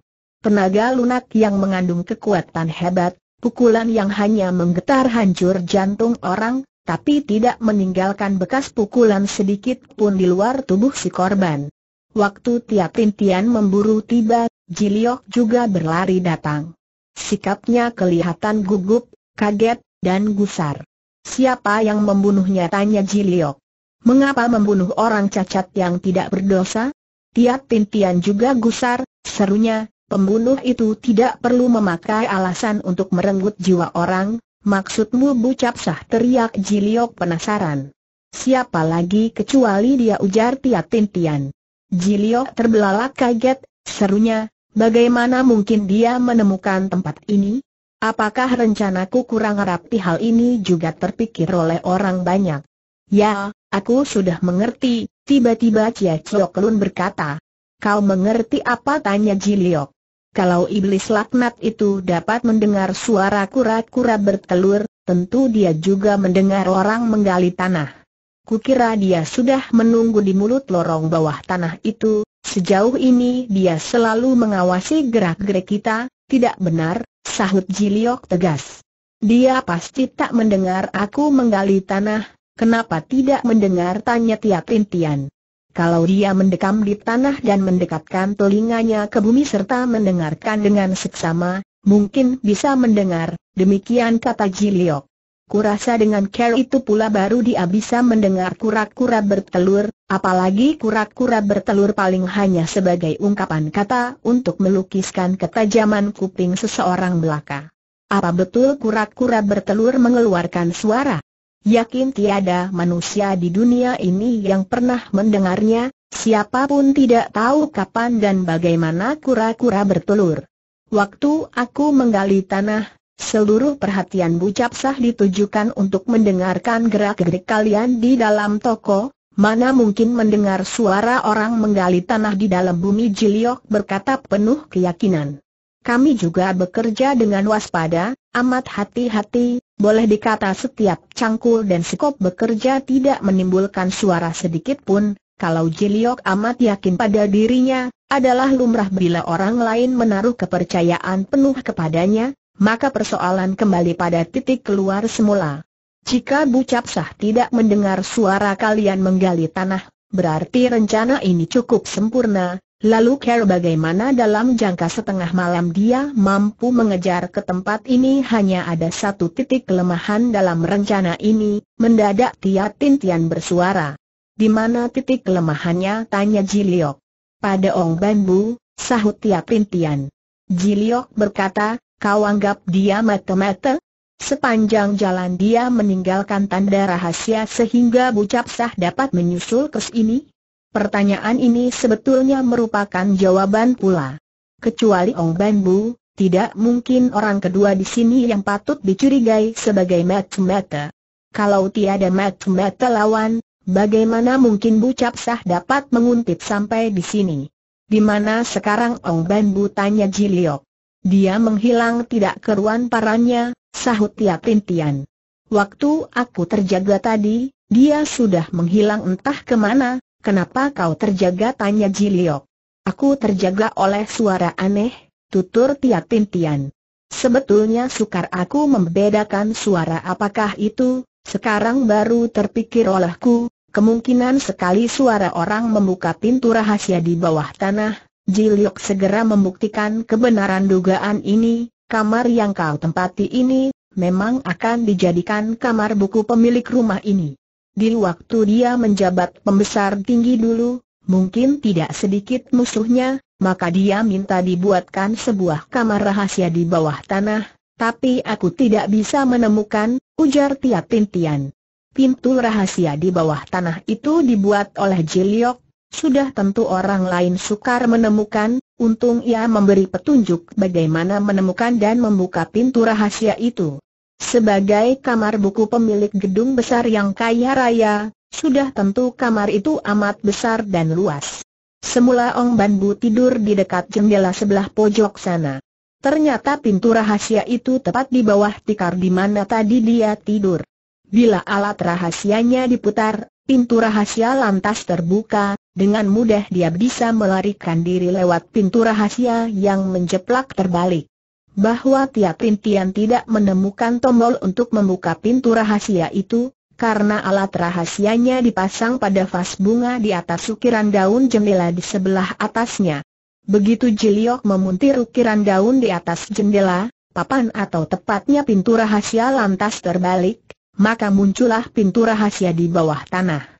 A: Tenaga lunak yang mengandung kekuatan hebat, pukulan yang hanya menggetar hancur jantung orang, tapi tidak meninggalkan bekas pukulan sedikit pun di luar tubuh si korban. Waktu tiap rintian memburu tiba, Jiliok juga berlari datang. Sikapnya kelihatan gugup, kaget, dan gusar. Siapa yang membunuhnya tanya Jiliok. Mengapa membunuh orang cacat yang tidak berdosa? Tiap Tintian juga gusar, serunya, pembunuh itu tidak perlu memakai alasan untuk merenggut jiwa orang, maksudmu bucap sah teriak Jiliok penasaran. Siapa lagi kecuali dia ujar Tiap Tintian. Jiliok terbelalak kaget, serunya, bagaimana mungkin dia menemukan tempat ini? Apakah rencanaku kurang rapi hal ini juga terpikir oleh orang banyak? Ya, aku sudah mengerti, tiba-tiba Cia Cielun Lun berkata. Kau mengerti apa tanya Jiliok? Kalau iblis laknat itu dapat mendengar suara kura-kura bertelur, tentu dia juga mendengar orang menggali tanah. Kukira dia sudah menunggu di mulut lorong bawah tanah itu, sejauh ini dia selalu mengawasi gerak-gerik kita, tidak benar, sahut Jiliok tegas. Dia pasti tak mendengar aku menggali tanah, kenapa tidak mendengar tanya tiap intian? Kalau dia mendekam di tanah dan mendekatkan telinganya ke bumi serta mendengarkan dengan seksama, mungkin bisa mendengar, demikian kata Jiliok. Kurasa dengan care itu pula baru dia bisa mendengar kura-kura bertelur, apalagi kura-kura bertelur paling hanya sebagai ungkapan kata untuk melukiskan ketajaman kuping seseorang belaka. Apa betul kura-kura bertelur mengeluarkan suara? Yakin tiada manusia di dunia ini yang pernah mendengarnya, siapapun tidak tahu kapan dan bagaimana kura-kura bertelur. Waktu aku menggali tanah, Seluruh perhatian Bucap Sah ditujukan untuk mendengarkan gerak-gerik kalian di dalam toko, mana mungkin mendengar suara orang menggali tanah di dalam bumi Jiliok berkata penuh keyakinan. Kami juga bekerja dengan waspada, amat hati-hati, boleh dikata setiap cangkul dan sekop bekerja tidak menimbulkan suara sedikit pun, kalau Jiliok amat yakin pada dirinya, adalah lumrah bila orang lain menaruh kepercayaan penuh kepadanya, maka persoalan kembali pada titik keluar semula. Jika Bucap Sah tidak mendengar suara kalian menggali tanah, berarti rencana ini cukup sempurna, lalu care bagaimana dalam jangka setengah malam dia mampu mengejar ke tempat ini hanya ada satu titik kelemahan dalam rencana ini, mendadak Tia Tintian bersuara. Di mana titik kelemahannya tanya Jiliok. Pada Ong Bambu, sahut Tia Tintian. Jiliok berkata, Kau anggap dia mata-mata? Sepanjang jalan dia meninggalkan tanda rahasia sehingga Bucap Sah dapat menyusul ke sini? Pertanyaan ini sebetulnya merupakan jawaban pula. Kecuali Ong Ban Bu, tidak mungkin orang kedua di sini yang patut dicurigai sebagai mata-mata. Kalau tiada mata-mata lawan, bagaimana mungkin Bucap Sah dapat menguntit sampai di sini? Di mana sekarang Ong Ban Bu tanya Jiliok. Dia menghilang tidak keruan paranya, sahut Tia Pintian. Waktu aku terjaga tadi, dia sudah menghilang entah kemana, kenapa kau terjaga tanya Jiliok. Aku terjaga oleh suara aneh, tutur Tia Pintian. Sebetulnya sukar aku membedakan suara apakah itu, sekarang baru terpikir olehku, kemungkinan sekali suara orang membuka pintu rahasia di bawah tanah, Jiliuk segera membuktikan kebenaran dugaan ini, kamar yang kau tempati ini, memang akan dijadikan kamar buku pemilik rumah ini. Di waktu dia menjabat pembesar tinggi dulu, mungkin tidak sedikit musuhnya, maka dia minta dibuatkan sebuah kamar rahasia di bawah tanah, tapi aku tidak bisa menemukan, ujar Tia Tintian. Pintu rahasia di bawah tanah itu dibuat oleh Jiliok, sudah tentu orang lain sukar menemukan, untung ia memberi petunjuk bagaimana menemukan dan membuka pintu rahasia itu. Sebagai kamar buku pemilik gedung besar yang kaya raya, sudah tentu kamar itu amat besar dan luas. Semula Ong Ban tidur di dekat jendela sebelah pojok sana. Ternyata pintu rahasia itu tepat di bawah tikar di mana tadi dia tidur. Bila alat rahasianya diputar, pintu rahasia lantas terbuka, dengan mudah dia bisa melarikan diri lewat pintu rahasia yang menjeplak terbalik. Bahwa tiap impian tidak menemukan tombol untuk membuka pintu rahasia itu, karena alat rahasianya dipasang pada vas bunga di atas ukiran daun jendela di sebelah atasnya. Begitu Jiliok memuntir ukiran daun di atas jendela, papan atau tepatnya pintu rahasia lantas terbalik, maka muncullah pintu rahasia di bawah tanah.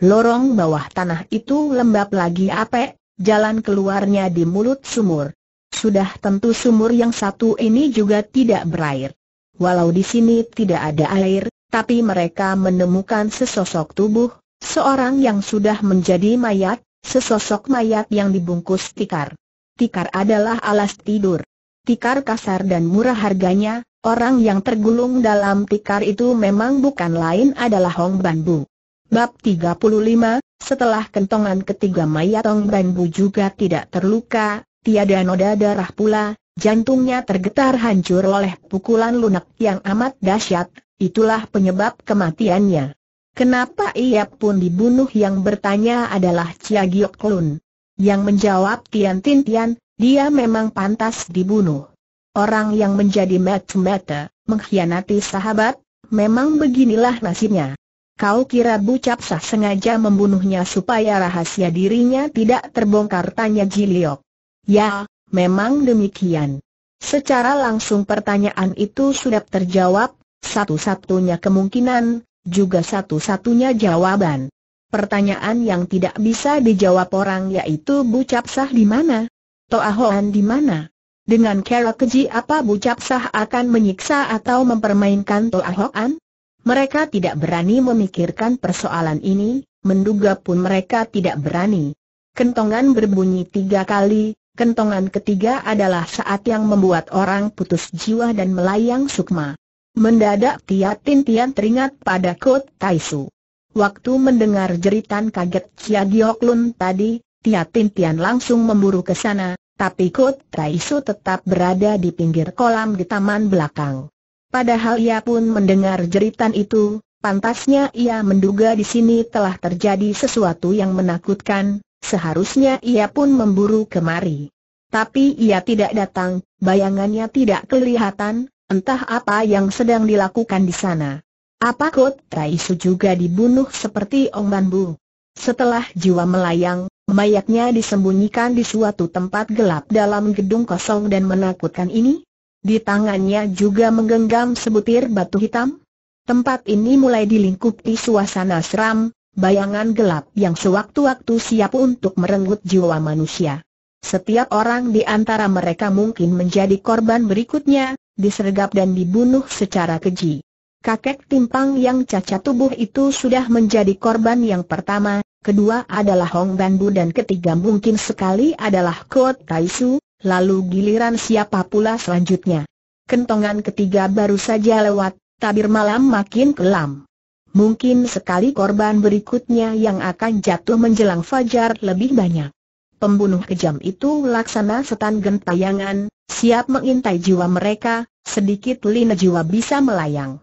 A: Lorong bawah tanah itu lembab lagi ape, jalan keluarnya di mulut sumur. Sudah tentu sumur yang satu ini juga tidak berair. Walau di sini tidak ada air, tapi mereka menemukan sesosok tubuh, seorang yang sudah menjadi mayat, sesosok mayat yang dibungkus tikar. Tikar adalah alas tidur. Tikar kasar dan murah harganya, orang yang tergulung dalam tikar itu memang bukan lain adalah Hong Banbu. Bab 35, setelah kentongan ketiga mayat Ban Bu juga tidak terluka, tiada noda darah pula, jantungnya tergetar hancur oleh pukulan lunak yang amat dahsyat, itulah penyebab kematiannya. Kenapa ia pun dibunuh yang bertanya adalah Chia Giok Lun. Yang menjawab Tian Tin Tian, dia memang pantas dibunuh. Orang yang menjadi mata-mata, mengkhianati sahabat, memang beginilah nasibnya. Kau kira Bu sengaja membunuhnya supaya rahasia dirinya tidak terbongkar tanya Jiliok. Ya, memang demikian. Secara langsung pertanyaan itu sudah terjawab, satu-satunya kemungkinan, juga satu-satunya jawaban. Pertanyaan yang tidak bisa dijawab orang yaitu Bu di mana? Toahoan di mana? Dengan cara keji apa Bu akan menyiksa atau mempermainkan Toahoan? Mereka tidak berani memikirkan persoalan ini, menduga pun mereka tidak berani. Kentongan berbunyi tiga kali, kentongan ketiga adalah saat yang membuat orang putus jiwa dan melayang sukma. Mendadak Tia Tintian teringat pada Tai Taisu. Waktu mendengar jeritan kaget Chia Giok tadi, Tia Tintian langsung memburu ke sana, tapi Tai Taisu tetap berada di pinggir kolam di taman belakang. Padahal ia pun mendengar jeritan itu, pantasnya ia menduga di sini telah terjadi sesuatu yang menakutkan, seharusnya ia pun memburu kemari. Tapi ia tidak datang, bayangannya tidak kelihatan, entah apa yang sedang dilakukan di sana. Apa Kot Raisu juga dibunuh seperti Ong Banbu? Setelah jiwa melayang, mayatnya disembunyikan di suatu tempat gelap dalam gedung kosong dan menakutkan ini? Di tangannya juga menggenggam sebutir batu hitam. Tempat ini mulai dilingkupi suasana seram, bayangan gelap yang sewaktu-waktu siap untuk merenggut jiwa manusia. Setiap orang di antara mereka mungkin menjadi korban berikutnya, disergap dan dibunuh secara keji. Kakek timpang yang cacat tubuh itu sudah menjadi korban yang pertama, kedua adalah Hong Banbu dan ketiga mungkin sekali adalah Kuo Kaisu, Lalu giliran siapa pula selanjutnya? Kentongan ketiga baru saja lewat, tabir malam makin kelam. Mungkin sekali korban berikutnya yang akan jatuh menjelang fajar lebih banyak. Pembunuh kejam itu laksana setan gentayangan, siap mengintai jiwa mereka, sedikit lina jiwa bisa melayang.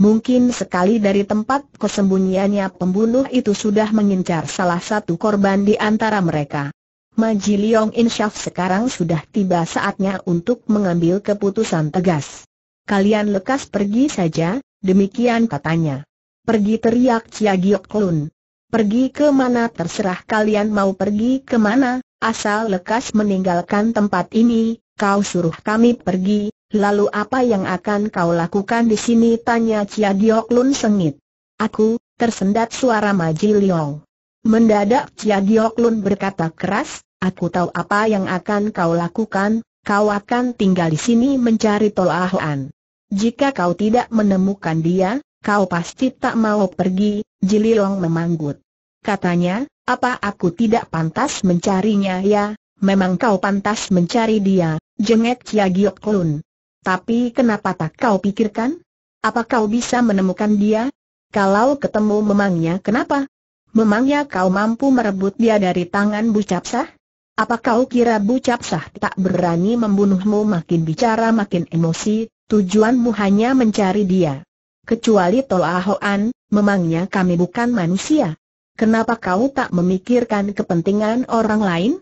A: Mungkin sekali dari tempat kesembunyiannya pembunuh itu sudah mengincar salah satu korban di antara mereka. Maji Liong Insyaf sekarang sudah tiba saatnya untuk mengambil keputusan tegas. Kalian lekas pergi saja, demikian katanya. Pergi teriak Cia Giok Klun. Pergi ke mana terserah kalian mau pergi ke mana, asal lekas meninggalkan tempat ini, kau suruh kami pergi, lalu apa yang akan kau lakukan di sini tanya Cia Giok Klun sengit. Aku, tersendat suara Maji Liong. Mendadak Cia Giok Klun berkata keras, Aku tahu apa yang akan kau lakukan, kau akan tinggal di sini mencari Tolahoan. Jika kau tidak menemukan dia, kau pasti tak mau pergi, Jililong memanggut. Katanya, apa aku tidak pantas mencarinya ya, memang kau pantas mencari dia, jengek Chia Giok Kulun. Tapi kenapa tak kau pikirkan? Apa kau bisa menemukan dia? Kalau ketemu memangnya kenapa? Memangnya kau mampu merebut dia dari tangan Bu Capsah? Apa kau kira Bu Sah tak berani membunuhmu makin bicara makin emosi, tujuanmu hanya mencari dia. Kecuali Tol Hoan, memangnya kami bukan manusia. Kenapa kau tak memikirkan kepentingan orang lain?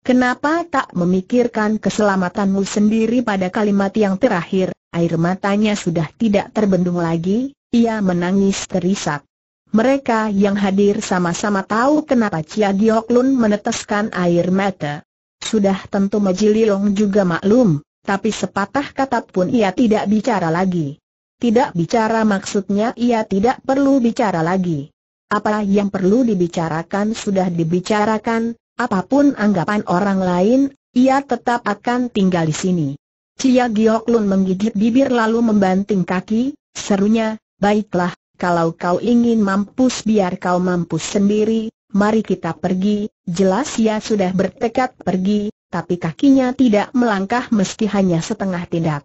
A: Kenapa tak memikirkan keselamatanmu sendiri pada kalimat yang terakhir, air matanya sudah tidak terbendung lagi, ia menangis terisak. Mereka yang hadir sama-sama tahu kenapa Chia Giok Lun meneteskan air mata. Sudah tentu Majililong juga maklum, tapi sepatah kata pun ia tidak bicara lagi. Tidak bicara maksudnya ia tidak perlu bicara lagi. Apa yang perlu dibicarakan sudah dibicarakan, apapun anggapan orang lain, ia tetap akan tinggal di sini. Cia Giok Lun menggigit bibir lalu membanting kaki, serunya, baiklah, kalau kau ingin mampus biar kau mampus sendiri, mari kita pergi, jelas ia ya sudah bertekad pergi, tapi kakinya tidak melangkah meski hanya setengah tindak.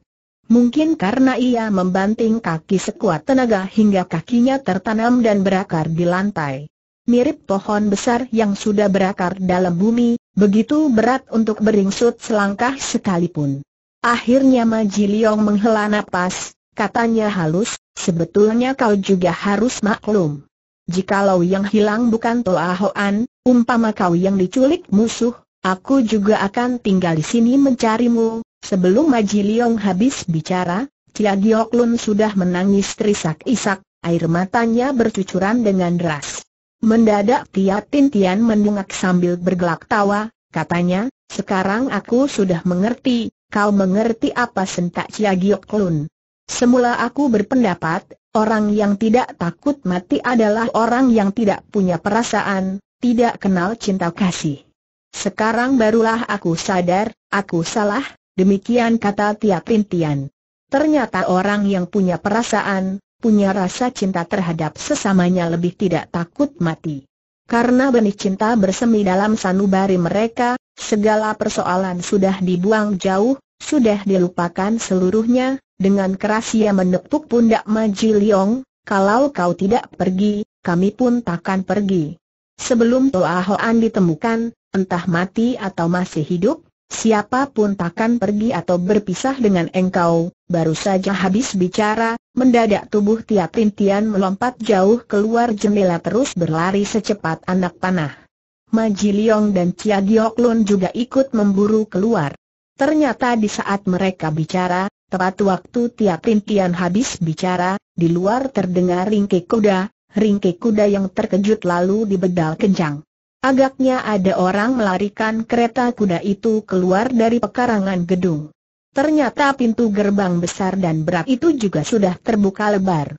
A: Mungkin karena ia membanting kaki sekuat tenaga hingga kakinya tertanam dan berakar di lantai. Mirip pohon besar yang sudah berakar dalam bumi, begitu berat untuk beringsut selangkah sekalipun. Akhirnya Majiliong menghela napas, katanya halus, Sebetulnya kau juga harus maklum. Jikalau yang hilang bukan Toa Hoan, umpama kau yang diculik musuh, aku juga akan tinggal di sini mencarimu. Sebelum Maji Liong habis bicara, Cia Giok Lun sudah menangis terisak-isak, air matanya bercucuran dengan deras. Mendadak Tia Tintian mendungak sambil bergelak tawa, katanya, sekarang aku sudah mengerti, kau mengerti apa sentak Cia Giok Lun. Semula aku berpendapat, orang yang tidak takut mati adalah orang yang tidak punya perasaan, tidak kenal cinta kasih. Sekarang barulah aku sadar, aku salah, demikian kata tiap Printian. Ternyata orang yang punya perasaan, punya rasa cinta terhadap sesamanya lebih tidak takut mati. Karena benih cinta bersemi dalam sanubari mereka, segala persoalan sudah dibuang jauh, sudah dilupakan seluruhnya, dengan keras ia menepuk pundak Maji Liong, kalau kau tidak pergi, kami pun takkan pergi. Sebelum Toa Hoan ditemukan, entah mati atau masih hidup, siapapun takkan pergi atau berpisah dengan engkau. Baru saja habis bicara, mendadak tubuh tiap rintian melompat jauh keluar jendela terus berlari secepat anak panah. Maji Liong dan Chia Giok juga ikut memburu keluar. Ternyata di saat mereka bicara, Tepat waktu tiap rintian habis bicara, di luar terdengar ringkik kuda, ringkik kuda yang terkejut lalu dibedal kencang. Agaknya ada orang melarikan kereta kuda itu keluar dari pekarangan gedung. Ternyata pintu gerbang besar dan berat itu juga sudah terbuka lebar.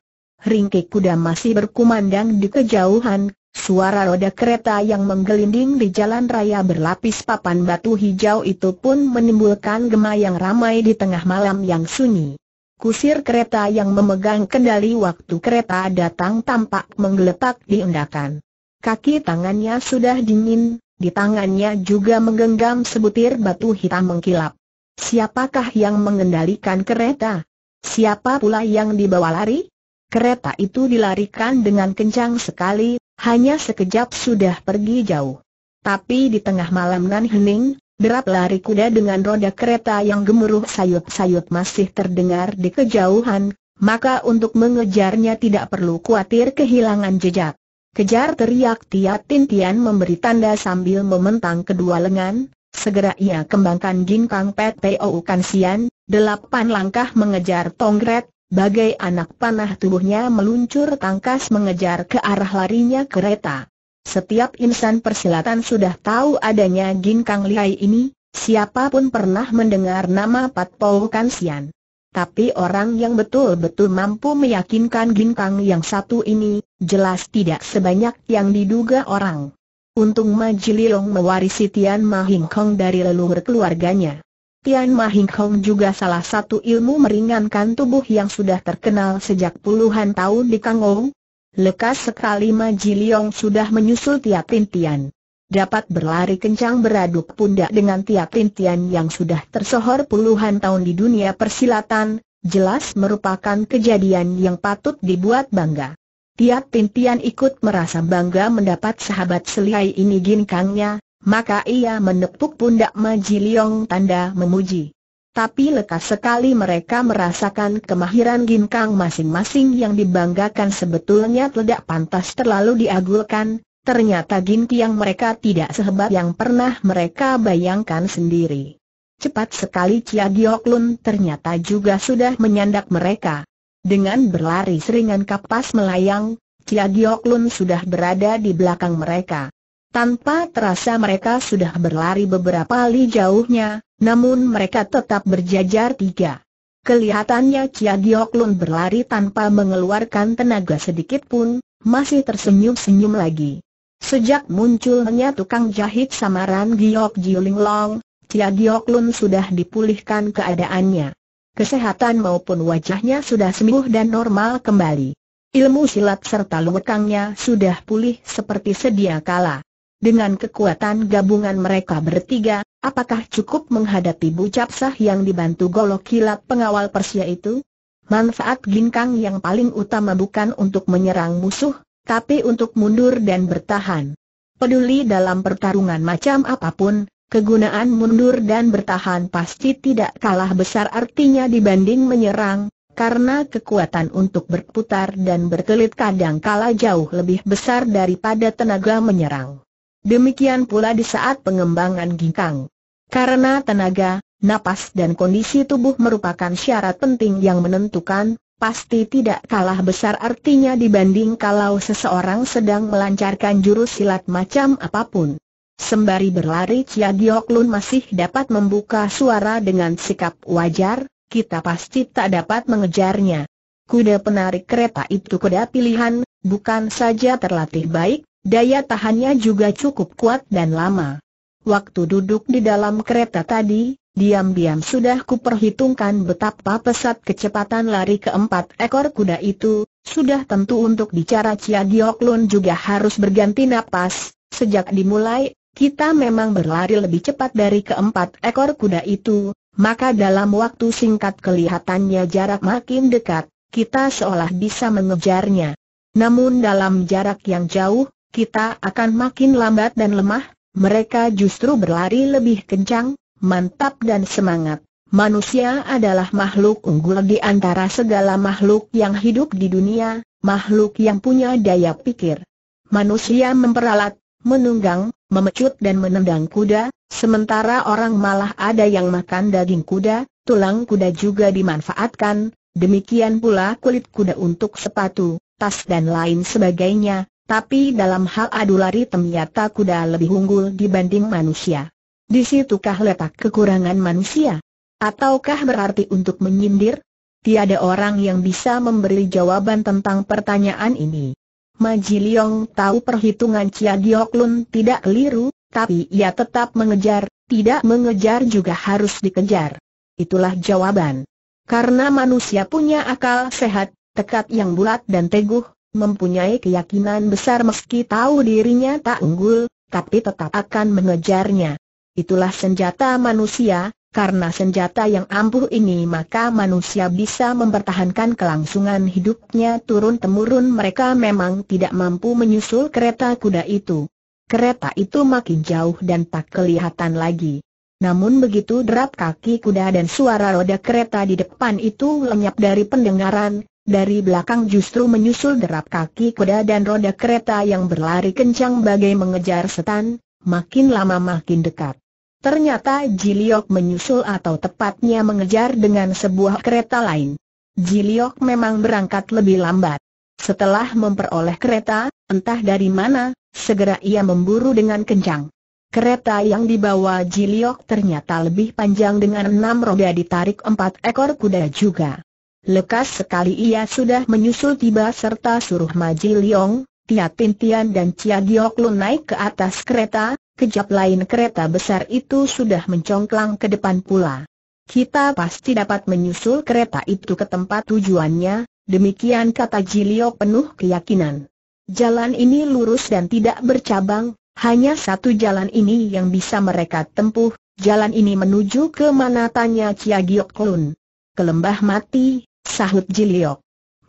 A: Ringkik kuda masih berkumandang di kejauhan, Suara roda kereta yang menggelinding di jalan raya berlapis papan batu hijau itu pun menimbulkan gema yang ramai di tengah malam yang sunyi. Kusir kereta yang memegang kendali waktu kereta datang tampak menggeletak di undakan. Kaki tangannya sudah dingin, di tangannya juga menggenggam sebutir batu hitam mengkilap. Siapakah yang mengendalikan kereta? Siapa pula yang dibawa lari? Kereta itu dilarikan dengan kencang sekali, hanya sekejap sudah pergi jauh. Tapi di tengah malam nan hening, derap lari kuda dengan roda kereta yang gemuruh sayut-sayut masih terdengar di kejauhan, maka untuk mengejarnya tidak perlu khawatir kehilangan jejak. Kejar teriak Tia Tian memberi tanda sambil mementang kedua lengan, segera ia kembangkan ginkang pet Pou Kansian, delapan langkah mengejar Tongret, Bagai anak panah tubuhnya meluncur tangkas mengejar ke arah larinya kereta. Setiap insan persilatan sudah tahu adanya Jin Kang Lihai ini, siapapun pernah mendengar nama Pat Pau Kansian. Tapi orang yang betul-betul mampu meyakinkan Jin Kang yang satu ini, jelas tidak sebanyak yang diduga orang. Untung Majililong mewarisi Tian Ma Kong dari leluhur keluarganya. Tian Mahing Kong juga salah satu ilmu meringankan tubuh yang sudah terkenal sejak puluhan tahun di Kang Ong. Lekas sekali Ma Leong sudah menyusul Tia Tian. Dapat berlari kencang beraduk pundak dengan Tia Tian yang sudah tersohor puluhan tahun di dunia persilatan, jelas merupakan kejadian yang patut dibuat bangga. Tia Tian ikut merasa bangga mendapat sahabat seliai ini ginkangnya, maka ia menepuk pundak Majiliong tanda memuji. Tapi lekas sekali mereka merasakan kemahiran ginkang masing-masing yang dibanggakan sebetulnya tidak pantas terlalu diagulkan, ternyata yang mereka tidak sehebat yang pernah mereka bayangkan sendiri. Cepat sekali Chia Giok ternyata juga sudah menyandak mereka. Dengan berlari seringan kapas melayang, Chia Giok sudah berada di belakang mereka. Tanpa terasa mereka sudah berlari beberapa li jauhnya, namun mereka tetap berjajar tiga. Kelihatannya Cia Giok Lun berlari tanpa mengeluarkan tenaga sedikit pun, masih tersenyum-senyum lagi. Sejak munculnya tukang jahit samaran Giok Jiuling Long, Cia Giok Lun sudah dipulihkan keadaannya. Kesehatan maupun wajahnya sudah sembuh dan normal kembali. Ilmu silat serta lewekangnya sudah pulih seperti sedia kala. Dengan kekuatan gabungan mereka bertiga, apakah cukup menghadapi Bucapsah yang dibantu golok kilat pengawal Persia itu? Manfaat ginkang yang paling utama bukan untuk menyerang musuh, tapi untuk mundur dan bertahan. Peduli dalam pertarungan macam apapun, kegunaan mundur dan bertahan pasti tidak kalah besar artinya dibanding menyerang, karena kekuatan untuk berputar dan berkelit kadang kala jauh lebih besar daripada tenaga menyerang. Demikian pula di saat pengembangan ginkang. Karena tenaga, napas dan kondisi tubuh merupakan syarat penting yang menentukan, pasti tidak kalah besar artinya dibanding kalau seseorang sedang melancarkan jurus silat macam apapun. Sembari berlari Chia Giok masih dapat membuka suara dengan sikap wajar, kita pasti tak dapat mengejarnya. Kuda penarik kereta itu kuda pilihan, bukan saja terlatih baik, Daya tahannya juga cukup kuat dan lama. Waktu duduk di dalam kereta tadi, diam-diam sudah kuperhitungkan betapa pesat kecepatan lari keempat ekor kuda itu, sudah tentu untuk bicara Cia Dioklun juga harus berganti napas, sejak dimulai, kita memang berlari lebih cepat dari keempat ekor kuda itu, maka dalam waktu singkat kelihatannya jarak makin dekat, kita seolah bisa mengejarnya. Namun dalam jarak yang jauh, kita akan makin lambat dan lemah, mereka justru berlari lebih kencang, mantap dan semangat. Manusia adalah makhluk unggul di antara segala makhluk yang hidup di dunia, makhluk yang punya daya pikir. Manusia memperalat, menunggang, memecut dan menendang kuda, sementara orang malah ada yang makan daging kuda, tulang kuda juga dimanfaatkan, demikian pula kulit kuda untuk sepatu, tas dan lain sebagainya, tapi dalam hal adu lari ternyata kuda lebih unggul dibanding manusia. Di situkah letak kekurangan manusia? Ataukah berarti untuk menyindir? Tiada orang yang bisa memberi jawaban tentang pertanyaan ini. Majiliong tahu perhitungan Cia Giok tidak keliru, tapi ia tetap mengejar, tidak mengejar juga harus dikejar. Itulah jawaban. Karena manusia punya akal sehat, tekad yang bulat dan teguh, mempunyai keyakinan besar meski tahu dirinya tak unggul, tapi tetap akan mengejarnya. Itulah senjata manusia, karena senjata yang ampuh ini maka manusia bisa mempertahankan kelangsungan hidupnya turun-temurun mereka memang tidak mampu menyusul kereta kuda itu. Kereta itu makin jauh dan tak kelihatan lagi. Namun begitu derap kaki kuda dan suara roda kereta di depan itu lenyap dari pendengaran, dari belakang justru menyusul derap kaki kuda dan roda kereta yang berlari kencang bagai mengejar setan, makin lama makin dekat. Ternyata Jiliok menyusul atau tepatnya mengejar dengan sebuah kereta lain. Jiliok memang berangkat lebih lambat. Setelah memperoleh kereta, entah dari mana, segera ia memburu dengan kencang. Kereta yang dibawa Jiliok ternyata lebih panjang dengan enam roda ditarik empat ekor kuda juga. Lekas sekali ia sudah menyusul tiba serta suruh Maji Liong, Tia Tintian dan Cia Giok Lun naik ke atas kereta, kejap lain kereta besar itu sudah mencongklang ke depan pula. Kita pasti dapat menyusul kereta itu ke tempat tujuannya, demikian kata Jilio penuh keyakinan. Jalan ini lurus dan tidak bercabang, hanya satu jalan ini yang bisa mereka tempuh, jalan ini menuju ke mana tanya Cia Giok Lun. Kelembah mati, Sahut Jiliok.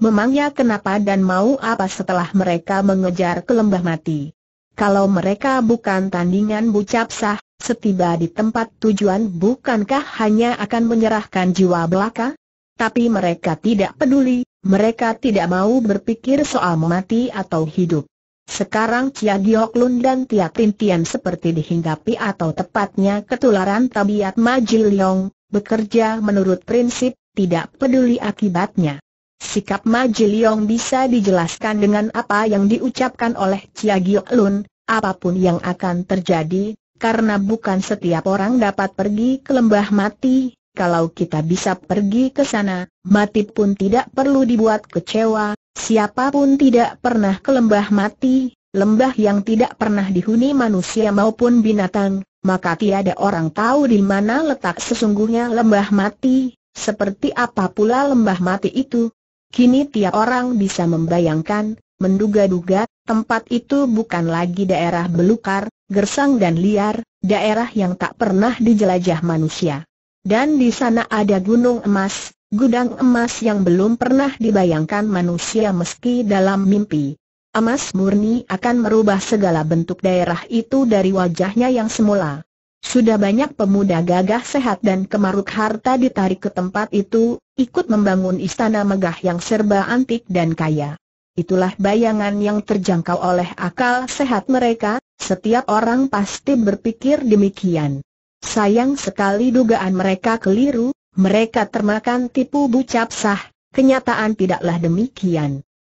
A: Memangnya kenapa dan mau apa setelah mereka mengejar ke lembah mati? Kalau mereka bukan tandingan bucap sah, setiba di tempat tujuan bukankah hanya akan menyerahkan jiwa belaka? Tapi mereka tidak peduli, mereka tidak mau berpikir soal mati atau hidup. Sekarang Cia Gioklun dan Tia Tintian seperti dihinggapi atau tepatnya ketularan tabiat Majil Yong, bekerja menurut prinsip tidak peduli akibatnya. Sikap Ma Jiliong bisa dijelaskan dengan apa yang diucapkan oleh Chia Giok Lun, apapun yang akan terjadi, karena bukan setiap orang dapat pergi ke lembah mati, kalau kita bisa pergi ke sana, mati pun tidak perlu dibuat kecewa, siapapun tidak pernah ke lembah mati, lembah yang tidak pernah dihuni manusia maupun binatang, maka tiada orang tahu di mana letak sesungguhnya lembah mati, seperti apa pula lembah mati itu? Kini tiap orang bisa membayangkan, menduga-duga, tempat itu bukan lagi daerah belukar, gersang dan liar, daerah yang tak pernah dijelajah manusia. Dan di sana ada gunung emas, gudang emas yang belum pernah dibayangkan manusia meski dalam mimpi. Emas murni akan merubah segala bentuk daerah itu dari wajahnya yang semula. Sudah banyak pemuda gagah sehat dan kemaruk harta ditarik ke tempat itu, ikut membangun istana megah yang serba antik dan kaya. Itulah bayangan yang terjangkau oleh akal sehat mereka, setiap orang pasti berpikir demikian. Sayang sekali dugaan mereka keliru, mereka termakan tipu bucap sah, kenyataan tidaklah demikian.